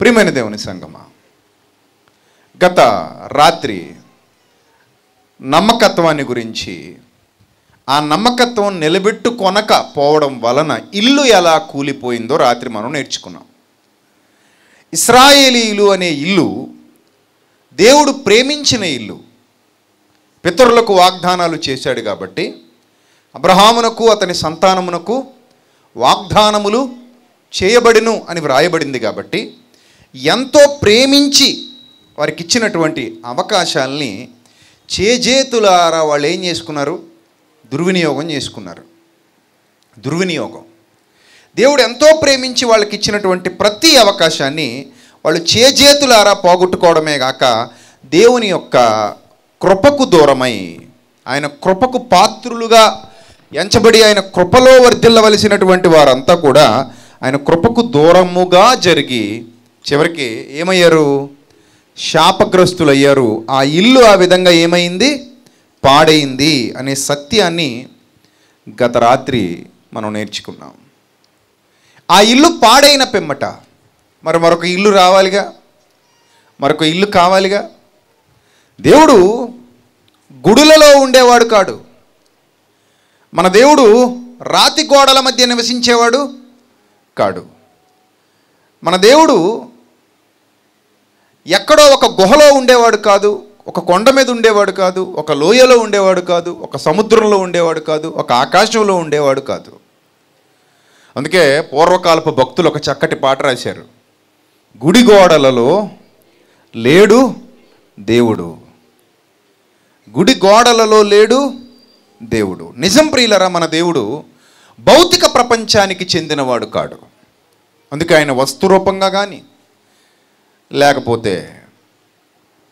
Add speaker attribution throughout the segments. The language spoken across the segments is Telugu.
Speaker 1: ప్రియమైన దేవుని సంగమా గత రాత్రి నమ్మకత్వాన్ని గురించి ఆ నమ్మకత్వం నిలబెట్టుకొనక పోవడం వలన ఇల్లు ఎలా కూలిపోయిందో రాత్రి మనం నేర్చుకున్నాం ఇస్రాయేలీలు అనే ఇల్లు దేవుడు ప్రేమించిన ఇల్లు పితరులకు వాగ్దానాలు చేశాడు కాబట్టి అబ్రహామునకు అతని సంతానమునకు వాగ్దానములు చేయబడిను అని వ్రాయబడింది కాబట్టి ఎంతో ప్రేమించి వారికి ఇచ్చినటువంటి అవకాశాలని చేజేతులారా వాళ్ళు ఏం చేసుకున్నారు దుర్వినియోగం చేసుకున్నారు దుర్వినియోగం దేవుడు ఎంతో ప్రేమించి వాళ్ళకి ఇచ్చినటువంటి ప్రతి అవకాశాన్ని వాళ్ళు చేజేతులారా పోగొట్టుకోవడమే కాక దేవుని యొక్క కృపకు దూరమై ఆయన కృపకు పాత్రులుగా ఎంచబడి ఆయన కృపలో వర్ధిల్లవలసినటువంటి వారంతా కూడా ఆయన కృపకు దూరముగా జరిగి చివరికి ఏమయ్యారు శాపగ్రస్తులయ్యారు ఆ ఇల్లు ఆ విధంగా ఏమైంది పాడైంది అనే సత్యాన్ని గత రాత్రి మనం నేర్చుకున్నాం ఆ ఇల్లు పాడైన పెమ్మట మరి మరొక ఇల్లు రావాలిగా మరొక ఇల్లు కావాలిగా దేవుడు గుడులలో ఉండేవాడు కాడు మన దేవుడు రాతి గోడల మధ్య నివసించేవాడు కాడు మన దేవుడు ఎక్కడో ఒక గుహలో ఉండేవాడు కాదు ఒక కొండ మీద ఉండేవాడు కాదు ఒక లోయలో ఉండేవాడు కాదు ఒక సముద్రంలో ఉండేవాడు కాదు ఒక ఆకాశంలో ఉండేవాడు కాదు అందుకే పూర్వకాలపు భక్తులు ఒక చక్కటి పాట రాశారు గుడి గోడలలో లేడు దేవుడు గుడి గోడలలో లేడు దేవుడు నిజం ప్రియులరా మన దేవుడు భౌతిక ప్రపంచానికి చెందినవాడు కాడు అందుకే ఆయన వస్తురూపంగా కానీ లేకపోతే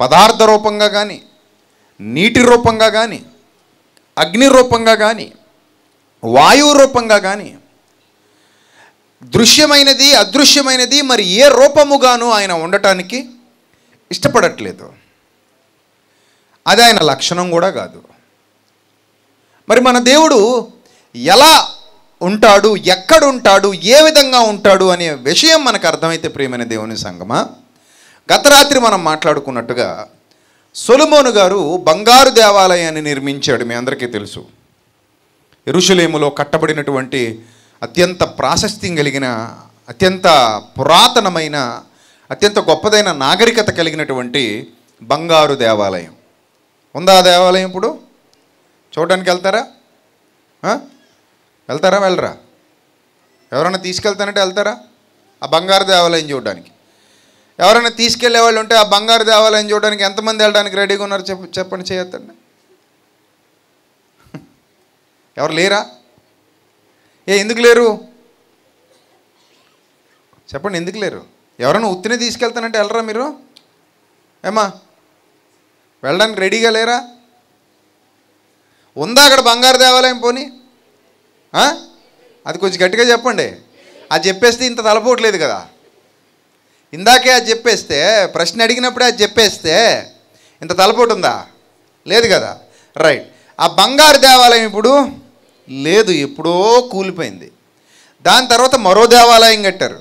Speaker 1: పదార్థ రూపంగా కానీ నీటి రూపంగా కానీ అగ్ని రూపంగా కానీ వాయువు రూపంగా కానీ దృశ్యమైనది అదృశ్యమైనది మరి ఏ రూపముగాను ఆయన ఉండటానికి ఇష్టపడట్లేదు అది ఆయన లక్షణం కూడా కాదు మరి మన దేవుడు ఎలా ఉంటాడు ఎక్కడుంటాడు ఏ విధంగా ఉంటాడు అనే విషయం మనకు అర్థమైతే ప్రియమైన దేవుని సంగమా గత రాత్రి మనం మాట్లాడుకున్నట్టుగా సొలమోను గారు బంగారు దేవాలయాన్ని నిర్మించాడు మీ అందరికీ తెలుసు ఎరుషులేములో కట్టబడినటువంటి అత్యంత ప్రాశస్త్యం కలిగిన అత్యంత పురాతనమైన అత్యంత గొప్పదైన నాగరికత కలిగినటువంటి బంగారు దేవాలయం ఉందా దేవాలయం ఇప్పుడు చూడడానికి వెళ్తారా వెళ్తారా వెళ్ళరా ఎవరైనా తీసుకెళ్తానంటే వెళ్తారా ఆ బంగారు దేవాలయం చూడడానికి ఎవరైనా తీసుకెళ్లే వాళ్ళు ఉంటే ఆ బంగారు దేవాలయం చూడడానికి ఎంతమంది వెళ్ళడానికి రెడీగా ఉన్నారు చెప్ప చెప్పండి చేయొద్దండి ఎవరు లేరా ఏ ఎందుకు లేరు చెప్పండి ఎందుకు లేరు ఎవరైనా ఉత్తిని తీసుకెళ్తానంటే వెళ్ళరా మీరు ఏమా వెళ్ళడానికి రెడీగా లేరా ఉందా అక్కడ బంగారు దేవాలయం పోని అది కొంచెం గట్టిగా చెప్పండి అది చెప్పేస్తే ఇంత తలపోవట్లేదు కదా ఇందాకే అది చెప్పేస్తే ప్రశ్న అడిగినప్పుడే అది చెప్పేస్తే ఇంత తలపోటు ఉందా లేదు కదా రైట్ ఆ బంగారు దేవాలయం ఇప్పుడు లేదు ఎప్పుడో కూలిపోయింది దాని తర్వాత మరో దేవాలయం కట్టారు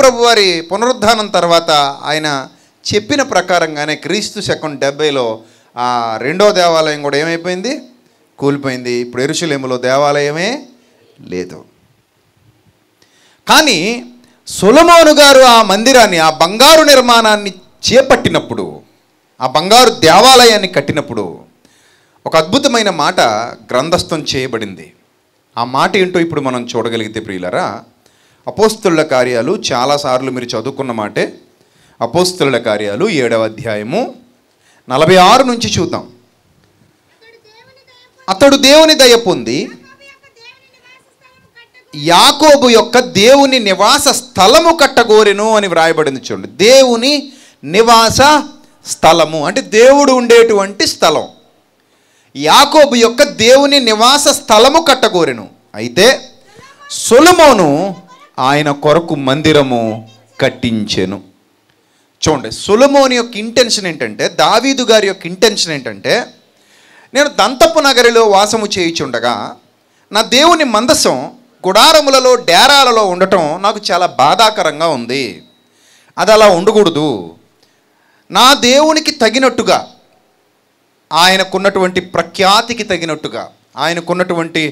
Speaker 1: ప్రభు వారి పునరుద్ధానం తర్వాత ఆయన చెప్పిన ప్రకారంగానే క్రీస్తు శకం డెబ్బైలో ఆ రెండో దేవాలయం కూడా ఏమైపోయింది కూలిపోయింది ఇప్పుడు ఎరుసలేములో దేవాలయమే లేదు కానీ సొలమోను గారు ఆ మందిరాన్ని ఆ బంగారు నిర్మాణాన్ని చేపట్టినప్పుడు ఆ బంగారు దేవాలయాన్ని కట్టినప్పుడు ఒక అద్భుతమైన మాట గ్రంథస్థం చేయబడింది ఆ మాట ఏంటో ఇప్పుడు మనం చూడగలిగితే ప్రియులరా అపోస్తుల కార్యాలు చాలాసార్లు మీరు చదువుకున్న మాటే అపోస్తుల కార్యాలు ఏడవ అధ్యాయము నలభై ఆరు నుంచి చూద్దాం అతడు దేవుని దయ పొంది యాకోబు యొక్క దేవుని నివాస స్థలము కట్టగోరెను అని వ్రాయబడింది చూడండి దేవుని నివాస స్థలము అంటే దేవుడు ఉండేటువంటి స్థలం యాకోబు యొక్క దేవుని నివాస స్థలము కట్టగోరెను అయితే సొలమోను ఆయన కొరకు మందిరము కట్టించెను చూడండి సొలమోని యొక్క ఇంటెన్షన్ ఏంటంటే దావీదు గారి యొక్క ఇంటెన్షన్ ఏంటంటే నేను దంతపు నగరిలో వాసము చేయిచుండగా నా దేవుని మందసం గుడారములలో డేరాలలో ఉండటం నాకు చాలా బాధాకరంగా ఉంది అది అలా ఉండకూడదు నా దేవునికి తగినట్టుగా ఆయనకున్నటువంటి ప్రఖ్యాతికి తగినట్టుగా ఆయనకున్నటువంటి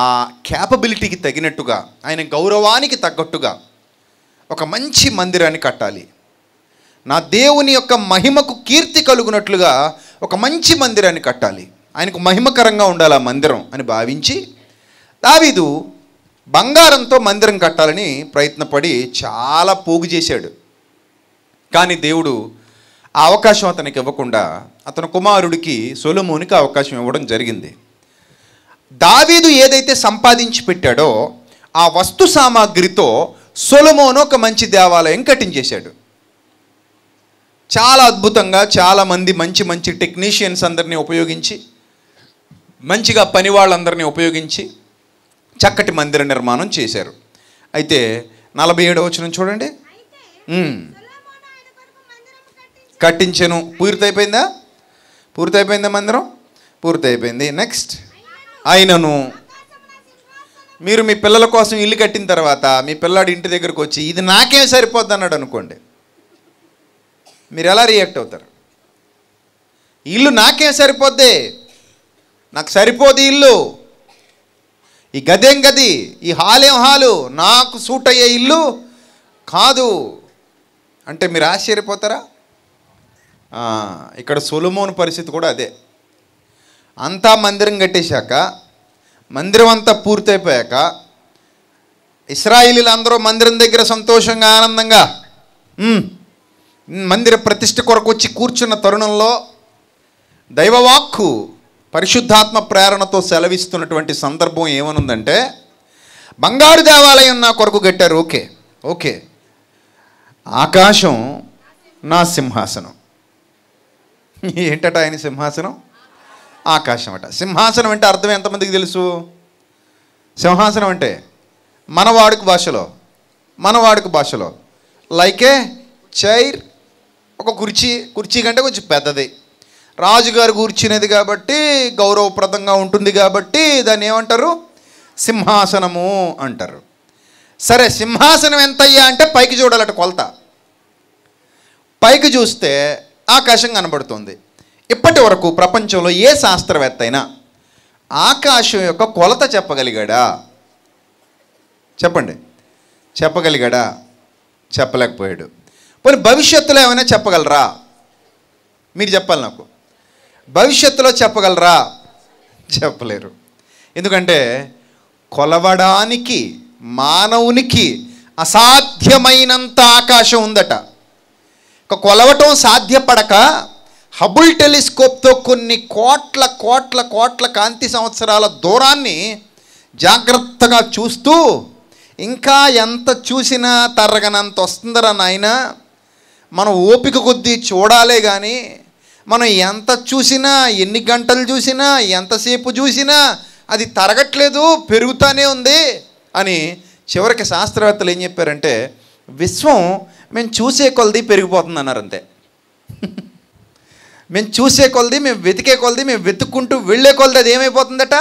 Speaker 1: ఆ క్యాపబిలిటీకి తగినట్టుగా ఆయన గౌరవానికి తగ్గట్టుగా ఒక మంచి మందిరాన్ని కట్టాలి నా దేవుని యొక్క మహిమకు కీర్తి కలుగునట్లుగా ఒక మంచి మందిరాన్ని కట్టాలి ఆయనకు మహిమకరంగా ఉండాలి ఆ మందిరం అని భావించి దావీదు బంగారంతో మందిరం కట్టాలని ప్రయత్నపడి చాలా పోగు చేశాడు కానీ దేవుడు ఆ అవకాశం అతనికి ఇవ్వకుండా అతను కుమారుడికి సొలమోనికి అవకాశం ఇవ్వడం జరిగింది దావీదు ఏదైతే సంపాదించి పెట్టాడో ఆ వస్తు సామాగ్రితో సొలమోను ఒక మంచి దేవాలయం కట్టించేశాడు చాలా అద్భుతంగా చాలామంది మంచి మంచి టెక్నీషియన్స్ అందరినీ ఉపయోగించి మంచిగా పని వాళ్ళందరినీ ఉపయోగించి చక్కటి మందిర నిర్మాణం చేశారు అయితే నలభై ఏడవ వచ్చిన చూడండి కట్టించాను పూర్తయిపోయిందా పూర్తయిపోయిందా మందిరం పూర్తయిపోయింది నెక్స్ట్ ఆయనను మీరు మీ పిల్లల కోసం ఇల్లు కట్టిన తర్వాత మీ పిల్లాడు ఇంటి దగ్గరకు వచ్చి ఇది నాకేం సరిపోద్ది అన్నాడు అనుకోండి మీరు ఎలా రియాక్ట్ అవుతారు ఇల్లు నాకేం సరిపోద్ది నాకు సరిపోదు ఇల్లు ఈ గదేం గది ఈ హాలేం హాలు నాకు సూట్ అయ్యే ఇల్లు కాదు అంటే మీరు ఆశ్చర్యపోతారా ఇక్కడ సొలుమోన్ పరిస్థితి కూడా అదే అంతా మందిరం కట్టేశాక మందిరం అంతా పూర్తయిపోయాక ఇస్రాయిలీలు అందరూ మందిరం దగ్గర సంతోషంగా ఆనందంగా మందిర ప్రతిష్ఠ కొరకు వచ్చి కూర్చున్న తరుణంలో దైవవాక్కు పరిశుద్ధాత్మ ప్రేరణతో సెలవిస్తున్నటువంటి సందర్భం ఏమనుందంటే బంగారు దేవాలయం నా కొరకు కట్టారు ఓకే ఓకే ఆకాశం నా సింహాసనం ఏంటట ఆయన సింహాసనం ఆకాశం అట సింహాసనం అంటే అర్థం ఎంతమందికి తెలుసు సింహాసనం అంటే మన భాషలో మన వాడుక భాషలో లైకే చైర్ ఒక కుర్చీ కుర్చీ కంటే కొంచెం పెద్దది రాజుగారు కూర్చునేది కాబట్టి గౌరవప్రదంగా ఉంటుంది కాబట్టి దాన్ని ఏమంటారు సింహాసనము అంటారు సరే సింహాసనం ఎంతయ్యా అంటే పైకి చూడాలట కొలత పైకి చూస్తే ఆకాశం కనబడుతుంది ఇప్పటి వరకు ప్రపంచంలో ఏ శాస్త్రవేత్త అయినా ఆకాశం యొక్క కొలత చెప్పగలిగాడా చెప్పండి చెప్పగలిగాడా చెప్పలేకపోయాడు పోనీ భవిష్యత్తులో ఏమైనా చెప్పగలరా మీరు చెప్పాలి నాకు భవిష్యత్తులో చెప్పగలరా చెప్పలేరు ఎందుకంటే కొలవడానికి మానవునికి అసాధ్యమైనంత ఆకాశం ఉందట కొలవటం సాధ్యపడక హబుల్ టెలిస్కోప్తో కొన్ని కోట్ల కోట్ల కోట్ల కాంతి సంవత్సరాల దూరాన్ని జాగ్రత్తగా చూస్తూ ఇంకా ఎంత చూసినా తరగనంత వస్తుందరా నాయన మనం ఓపిక కొద్దీ చూడాలే కానీ మనం ఎంత చూసినా ఎన్ని గంటలు చూసినా ఎంతసేపు చూసినా అది తరగట్లేదు పెరుగుతూనే ఉంది అని చివరికి శాస్త్రవేత్తలు ఏం చెప్పారంటే విశ్వం మేము చూసే కొలది పెరిగిపోతుంది అన్నారు అంతే మేము చూసే కొలది మేము వెతికే కొలది మేము వెతుక్కుంటూ వెళ్ళే కొలది అది ఏమైపోతుందట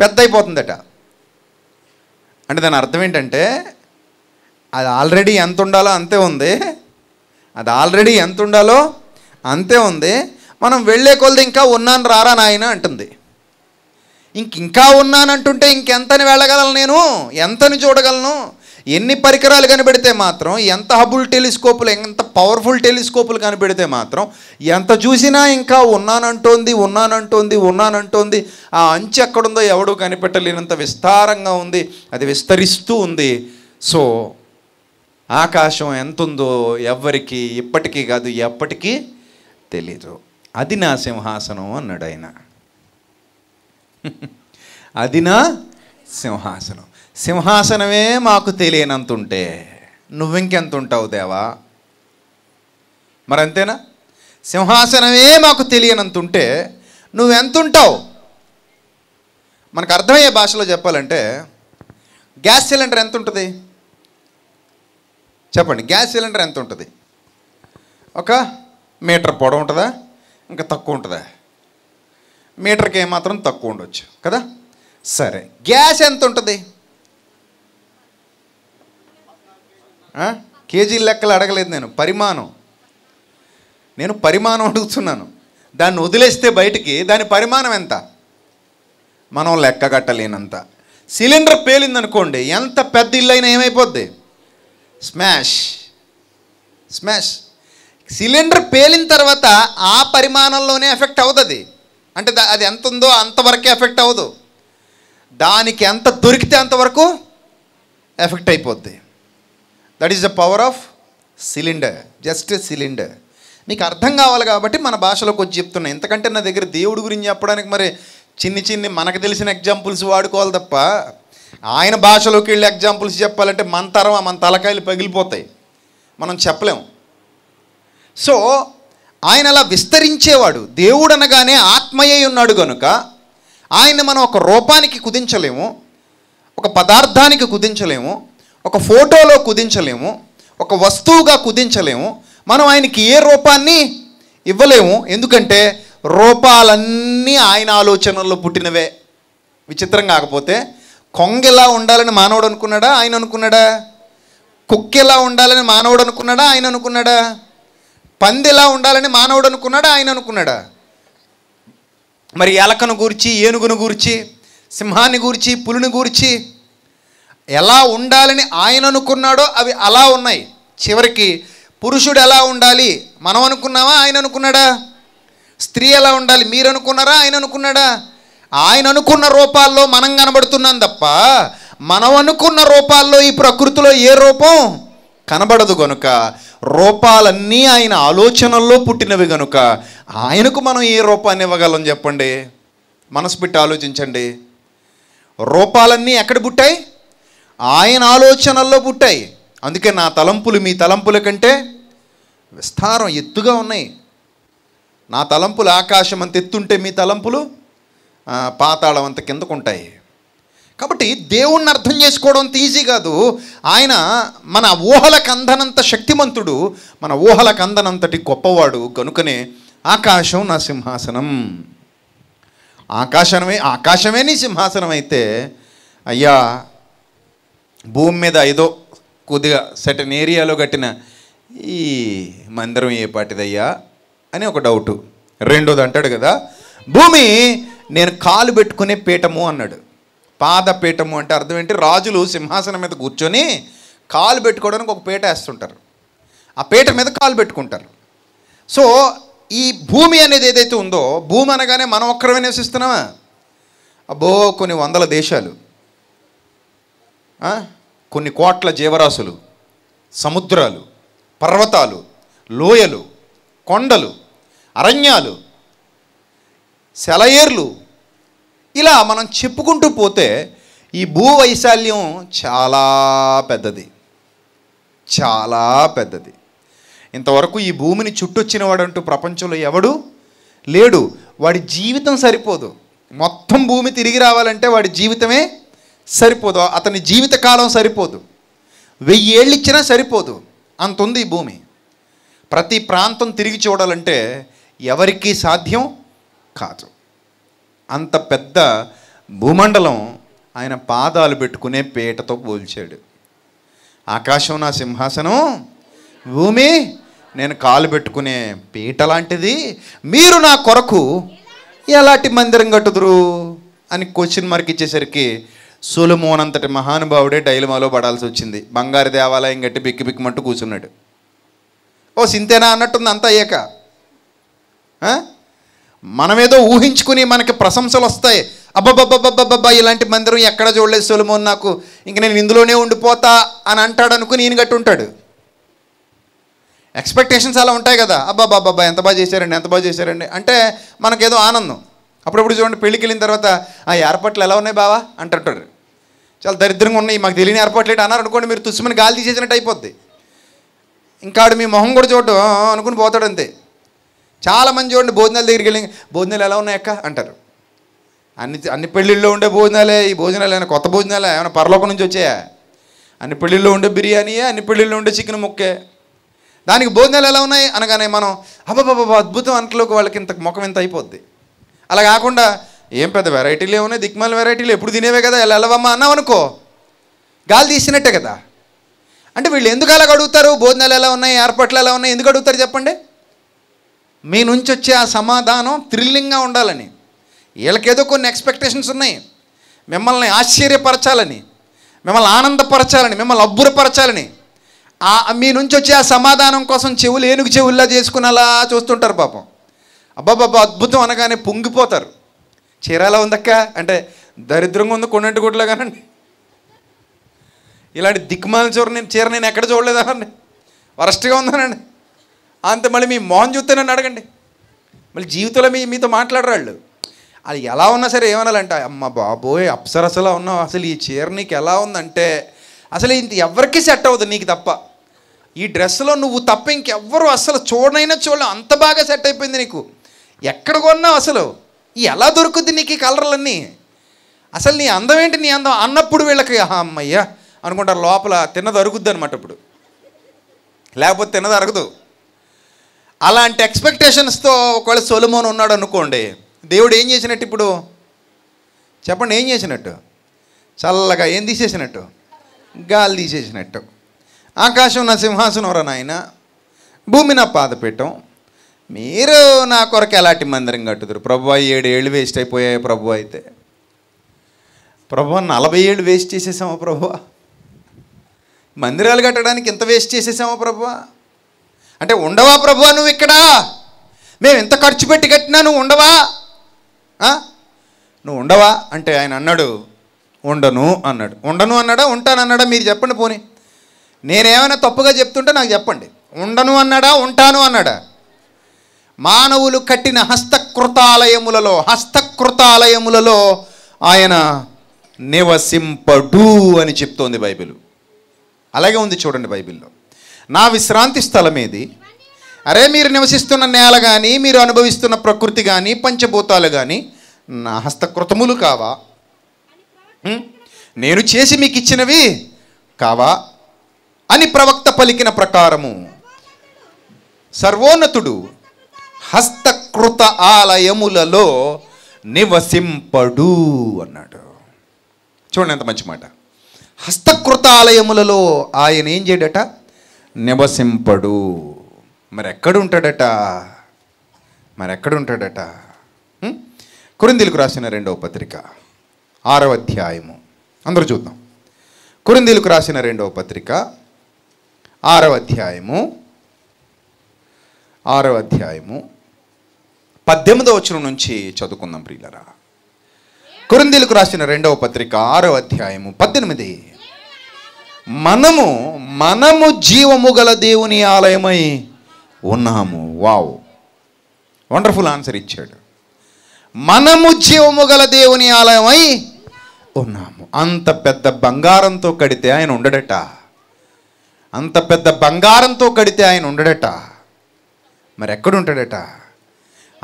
Speaker 1: పెద్ద అయిపోతుందట అంటే దాని అర్థం ఏంటంటే అది ఆల్రెడీ ఎంత ఉండాలో అంతే ఉంది అది ఆల్రెడీ ఎంత ఉండాలో అంతే ఉంది మనం వెళ్ళే కొలది ఇంకా ఉన్నాను రారా నాయన అంటుంది ఇంక ఇంకా ఉన్నానంటుంటే ఇంకెంతని వెళ్ళగలను నేను ఎంతని చూడగలను ఎన్ని పరికరాలు కనిపెడితే మాత్రం ఎంత హబుల్ టెలిస్కోపులు ఎంత పవర్ఫుల్ టెలిస్కోపులు కనిపెడితే మాత్రం ఎంత చూసినా ఇంకా ఉన్నానంటోంది ఉన్నానంటోంది ఉన్నానంటోంది ఆ అంచు ఎక్కడుందో ఎవడూ కనిపెట్టలేనంత విస్తారంగా ఉంది అది విస్తరిస్తూ ఉంది సో ఆకాశం ఎంతుందో ఎవ్వరికి ఇప్పటికీ కాదు ఎప్పటికీ తెలీదు అది నా సింహాసనం అన్నాడు ఆయన అది నా సింహాసనం సింహాసనమే మాకు తెలియనంత ఉంటే ఇంకెంత ఉంటావు దేవా మరంతేనా సింహాసనమే మాకు తెలియనంత ఉంటే నువ్వెంత ఉంటావు మనకు అర్థమయ్యే భాషలో చెప్పాలంటే గ్యాస్ సిలిండర్ ఎంత ఉంటుంది చెప్పండి గ్యాస్ సిలిండర్ ఎంత ఉంటుంది ఒక మీటర్ పొడవు ఉంటుందా ఇంకా తక్కువ ఉంటుందా మీటర్కి ఏమాత్రం తక్కువ ఉండొచ్చు కదా సరే గ్యాస్ ఎంత ఉంటుంది కేజీ లెక్కలు అడగలేదు నేను పరిమాణం నేను పరిమాణం అడుగుతున్నాను దాన్ని వదిలేస్తే బయటికి దాని పరిమాణం ఎంత మనం లెక్క కట్టలేనంత సిలిండర్ పేలిందనుకోండి ఎంత పెద్ద ఇల్లు అయినా ఏమైపోద్ది స్మాష్ స్మాష్ సిలిండర్ పేలిన తర్వాత ఆ పరిమాణంలోనే ఎఫెక్ట్ అవుతుంది అంటే అది ఎంత ఉందో అంతవరకే ఎఫెక్ట్ అవ్వదు దానికి ఎంత దొరికితే అంతవరకు ఎఫెక్ట్ అయిపోద్ది that is the power of cylinder just cylinder మీకు అర్థం కావాలి కాబట్టి మన భాషలో కొంచెం చెప్తున్నా ఎందుకంటే నా దగ్గర దేవుడి గురించి చెప్పడానికి మరి చిన్ని చిన్ని మనకు తెలిసిన ఎగ్జాంపుల్స్ వాడుకోవాలి తప్ప ఆయన భాషలోకి వెళ్ళి ఎగ్జాంపుల్స్ చెప్పాలంటే మన తరం మన తలకాయలు పగిలిపోతాయి మనం చెప్పలేము సో ఆయన అలా విస్తరించేవాడు దేవుడు అనగానే ఆత్మయ్య ఉన్నాడు కనుక ఆయన మనం ఒక రూపానికి కుదించలేము ఒక పదార్థానికి కుదించలేము ఒక ఫోటోలో కుదించలేము ఒక వస్తువుగా కుదించలేము మనం ఆయనకి ఏ రూపాన్ని ఇవ్వలేము ఎందుకంటే రూపాలన్నీ ఆయన ఆలోచనల్లో పుట్టినవే విచిత్రం కాకపోతే కొంగ ఎలా ఉండాలని మానవుడు అనుకున్నాడా ఆయన అనుకున్నాడా కుక్కెలా ఉండాలని మానవుడు అనుకున్నాడా ఆయన అనుకున్నాడా పంది ఎలా ఉండాలని మానవుడు అనుకున్నాడా ఆయన అనుకున్నాడా మరి ఎలకను గూర్చి ఏనుగును గూర్చి సింహాన్ని గూర్చి పులిని గూర్చి ఎలా ఉండాలని ఆయన అనుకున్నాడో అవి అలా ఉన్నాయి చివరికి పురుషుడు ఎలా ఉండాలి మనం అనుకున్నావా ఆయన అనుకున్నాడా స్త్రీ ఎలా ఉండాలి మీరు అనుకున్నారా ఆయన అనుకున్నాడా ఆయన అనుకున్న రూపాల్లో మనం కనబడుతున్నాం తప్ప మనం అనుకున్న రూపాల్లో ఈ ప్రకృతిలో ఏ రూపం కనబడదు గనుక రూపాలన్నీ ఆయన ఆలోచనల్లో పుట్టినవి కనుక ఆయనకు మనం ఏ రూపాన్ని ఇవ్వగలం చెప్పండి మనసు పెట్టి ఆలోచించండి రూపాలన్నీ ఎక్కడ పుట్టాయి ఆయన ఆలోచనల్లో పుట్టాయి అందుకే నా తలంపులు మీ తలంపుల కంటే విస్తారం ఎత్తుగా ఉన్నాయి నా తలంపులు ఆకాశం అంత ఎత్తుంటే మీ తలంపులు పాతాళం అంత కిందకుంటాయి కాబట్టి దేవుణ్ణి అర్థం చేసుకోవడం అంత ఈజీ కాదు ఆయన మన ఊహలకు అందనంత శక్తిమంతుడు మన ఊహలకు అందనంతటి గొప్పవాడు కనుకనే ఆకాశం నా సింహాసనం ఆకాశమే ఆకాశమే నీ సింహాసనం అయితే అయ్యా భూమి మీద ఏదో కొద్దిగా సెటన్ ఏరియాలో కట్టిన ఈ మందిరం ఏ పాటిదయ్యా అని ఒక డౌటు రెండోది అంటాడు కదా భూమి నేను కాలు పెట్టుకునే పీఠము అన్నాడు పాదపీఠము అంటే అర్థం ఏంటి రాజులు సింహాసనం మీద కూర్చొని కాలు పెట్టుకోవడానికి ఒక పీట వేస్తుంటారు ఆ పీట మీద కాలు పెట్టుకుంటారు సో ఈ భూమి అనేది ఏదైతే ఉందో భూమి అనగానే మనం ఒక్కరమే నివసిస్తున్నామా అబ్బో కొన్ని వందల దేశాలు కొన్ని కోట్ల జీవరాశులు సముద్రాలు పర్వతాలు లోయలు కొండలు అరణ్యాలు సెలయేర్లు ఇలా మనం చెప్పుకుంటూ పోతే ఈ భూ వైశాల్యం చాలా పెద్దది చాలా పెద్దది ఇంతవరకు ఈ భూమిని చుట్టొచ్చిన వాడంటూ ప్రపంచంలో ఎవడు లేడు వాడి జీవితం సరిపోదు మొత్తం భూమి తిరిగి రావాలంటే వాడి జీవితమే సరిపోదు అతని జీవితకాలం సరిపోదు వెయ్యి ఏళ్ళు ఇచ్చినా సరిపోదు అంత ఉంది ఈ భూమి ప్రతి ప్రాంతం తిరిగి చూడాలంటే ఎవరికీ సాధ్యం కాదు అంత పెద్ద భూమండలం ఆయన పాదాలు పెట్టుకునే పీటతో పోల్చాడు ఆకాశం నా సింహాసనం భూమి నేను కాలు పెట్టుకునే పీట లాంటిది మీరు నా కొరకు ఎలాంటి మందిరం కట్టుదురు అని క్వశ్చన్ మార్క్ ఇచ్చేసరికి సులుమోనంతటి మహానుభావుడే డైలమాలో పడాల్సి వచ్చింది బంగారు దేవాలయం గట్టి బిక్కి బిక్కిమంటూ కూర్చున్నాడు ఓ సింతేనా అన్నట్టుంది అంత అయ్యాక మనమేదో ఊహించుకుని మనకి ప్రశంసలు వస్తాయి అబ్బబ్బబ్బబ్బబ్బబ్బా ఇలాంటి మందిరం ఎక్కడ చూడలేదు సొలమోన్ నాకు ఇంక నేను ఇందులోనే ఉండిపోతా అని అంటాడు అనుకుని ఈయన గట్టి ఉంటాడు ఎక్స్పెక్టేషన్స్ అలా ఉంటాయి కదా అబ్బాబాబ్బా ఎంత బాగా చేశారండి ఎంత బాగా చేశారండి అంటే మనకేదో ఆనందం అప్పుడప్పుడు చూడండి పెళ్ళికి వెళ్ళిన తర్వాత ఆ ఏర్పాట్లు ఎలా ఉన్నాయి బావా అంటుంటాడు చాలా దరిద్రంగా ఉన్నాయి మాకు తెలియని ఏర్పాట్లు ఏంటి అన్నారు అనుకోండి మీరు తుసుమని గాలి తీసేసినట్టు అయిపోద్ది ఇంకా మీ మొహం కూడా చూడటం అనుకుని పోతాడు అంతే చాలామంది చూడండి భోజనాల దగ్గరికి వెళ్ళి భోజనాలు ఎలా ఉన్నాయక్క అంటారు అన్ని అన్ని పెళ్ళిళ్ళలో ఉండే భోజనాలే ఈ భోజనాలు ఏమైనా కొత్త భోజనాలే ఏమైనా పరలోకం నుంచి వచ్చాయా అన్ని పెళ్ళిళ్ళు ఉండే బిర్యానీయే అన్ని పెళ్ళిళ్ళు ఉండే చికెన్ ముక్కే దానికి భోజనాలు ఎలా ఉన్నాయి అనగానే మనం అబ్బాబాబా అద్భుతం అంటలోకి వాళ్ళకి ఇంత ముఖం ఇంత అయిపోద్ది అలా కాకుండా ఏం పెద్ద వెరైటీలు ఏమున్నాయి దిక్మాల వెరైటీలు ఎప్పుడు తినేవే కదా ఎలా వెళ్ళవమ్మా అన్నావు అనుకో గాలి తీసినట్టే కదా అంటే వీళ్ళు ఎందుకు అలా అడుగుతారు భోజనాలు ఎలా ఉన్నాయి ఏర్పాట్లు ఎలా ఉన్నాయి ఎందుకు అడుగుతారు చెప్పండి మీ నుంచి వచ్చే ఆ సమాధానం థ్రిల్లింగ్గా ఉండాలని వీళ్ళకేదో కొన్ని ఎక్స్పెక్టేషన్స్ ఉన్నాయి మిమ్మల్ని ఆశ్చర్యపరచాలని మిమ్మల్ని ఆనందపరచాలని మిమ్మల్ని అబ్బురపరచాలని మీ నుంచి వచ్చే ఆ సమాధానం కోసం చెవులు ఏనుగు చెవుల్లా చేసుకునేలా చూస్తుంటారు పాపం బాబా అద్భుతం అనగానే పొంగిపోతారు చీరాల ఉందక్క అంటే దరిద్రంగా ఉంది కొన్నట్టు కోట్లు కానండి ఇలాంటి దిక్మాల చీర నేను చీర నేను ఎక్కడ చూడలేదానండి వరస్ట్గా ఉందానండి అంత మళ్ళీ మీ మోహన్ చూస్తే నన్ను అడగండి మళ్ళీ జీవితంలో మీ మీతో మాట్లాడరాళ్ళు అది ఎలా ఉన్నా సరే ఏమనాలంటే అమ్మ బాబోయ్ అప్సరసలా ఉన్నావు అసలు ఈ చీర నీకు ఎలా ఉందంటే అసలు ఇంత ఎవరికి సెట్ అవ్వదు నీకు తప్ప ఈ డ్రెస్లో నువ్వు తప్ప ఇంకెవ్వరు అసలు చూడనైనా చూడలే అంత బాగా సెట్ అయిపోయింది నీకు ఎక్కడ కొన్నావు అసలు ఎలా దొరుకుద్ది నీకు ఈ కలర్లన్నీ అసలు నీ అందం ఏంటి నీ అందం అన్నప్పుడు వీళ్ళకి అమ్మయ్యా అనుకుంటారు లోపల తిన్నది అరుగుద్ది అనమాట ఇప్పుడు లేకపోతే తిన్నది అరగదు అలాంటి ఎక్స్పెక్టేషన్స్తో ఒకవేళ సొలుమోన్ ఉన్నాడు అనుకోండి దేవుడు ఏం చేసినట్టు ఇప్పుడు చెప్పండి ఏం చేసినట్టు చల్లగా ఏం తీసేసినట్టు గాలి తీసేసినట్టు ఆకాశం నా సింహాసనంరా నాయన భూమి నా పాదపీఠం మీరు నా కొరకు ఎలాంటి మందిరం కట్టుదురు ప్రభు ఏడు ఏళ్ళు వేస్ట్ అయిపోయాయి ప్రభు అయితే ప్రభు నలభై ఏళ్ళు వేస్ట్ చేసేసామా ప్రభు మందిరాలు కట్టడానికి ఇంత వేస్ట్ చేసేసామా ప్రభు అంటే ఉండవా ప్రభు నువ్వు ఇక్కడ మేము ఎంత ఖర్చు పెట్టి కట్టినా నువ్వు ఉండవా నువ్వు ఉండవా అంటే ఆయన అన్నాడు ఉండను అన్నాడు ఉండను అన్నాడా ఉంటాను అన్నాడా మీరు చెప్పండి పోనీ నేనేమైనా తప్పుగా చెప్తుంటే నాకు చెప్పండి ఉండను అన్నాడా ఉంటాను అన్నాడా మానవులు కట్టిన హస్తకృతాలయములలో హస్తకృతాలయములలో ఆయన నివసింపడు అని చెప్తోంది బైబిల్ అలాగే ఉంది చూడండి బైబిల్లో నా విశ్రాంతి స్థలం ఏది అరే మీరు నివసిస్తున్న నేల కానీ మీరు అనుభవిస్తున్న ప్రకృతి కానీ పంచభూతాలు కానీ నా హస్తకృతములు కావా నేను చేసి మీకు ఇచ్చినవి కావా అని ప్రవక్త పలికిన ప్రకారము సర్వోన్నతుడు హస్తకృత ఆలయములలో నివసింపడు అన్నాడు చూడండి ఎంత మంచి మాట హస్తకృత ఆలయములలో ఆయన ఏం చేయడట నివసింపడు మరి ఎక్కడుంటాడట మరి ఎక్కడుంటాడట కురిందీలకు రాసిన రెండవ పత్రిక ఆరవ అధ్యాయము అందరూ చూద్దాం కురిందీలకు రాసిన రెండవ పత్రిక ఆరవ అధ్యాయము ఆరవ అధ్యాయము పద్దెనిమిదవ వచనం నుంచి చదువుకుందాం ప్రియులరా కురిందీలకు రాసిన రెండవ పత్రిక ఆరవ అధ్యాయము పద్దెనిమిది మనము మనము జీవము గల దేవుని ఆలయమై ఉన్నాము వావ్ వండర్ఫుల్ ఆన్సర్ ఇచ్చాడు మనము జీవము గల దేవుని ఆలయమై ఉన్నాము అంత పెద్ద బంగారంతో కడితే ఆయన ఉండడట అంత పెద్ద బంగారంతో కడితే ఆయన ఉండడట మరి ఎక్కడుంటాడట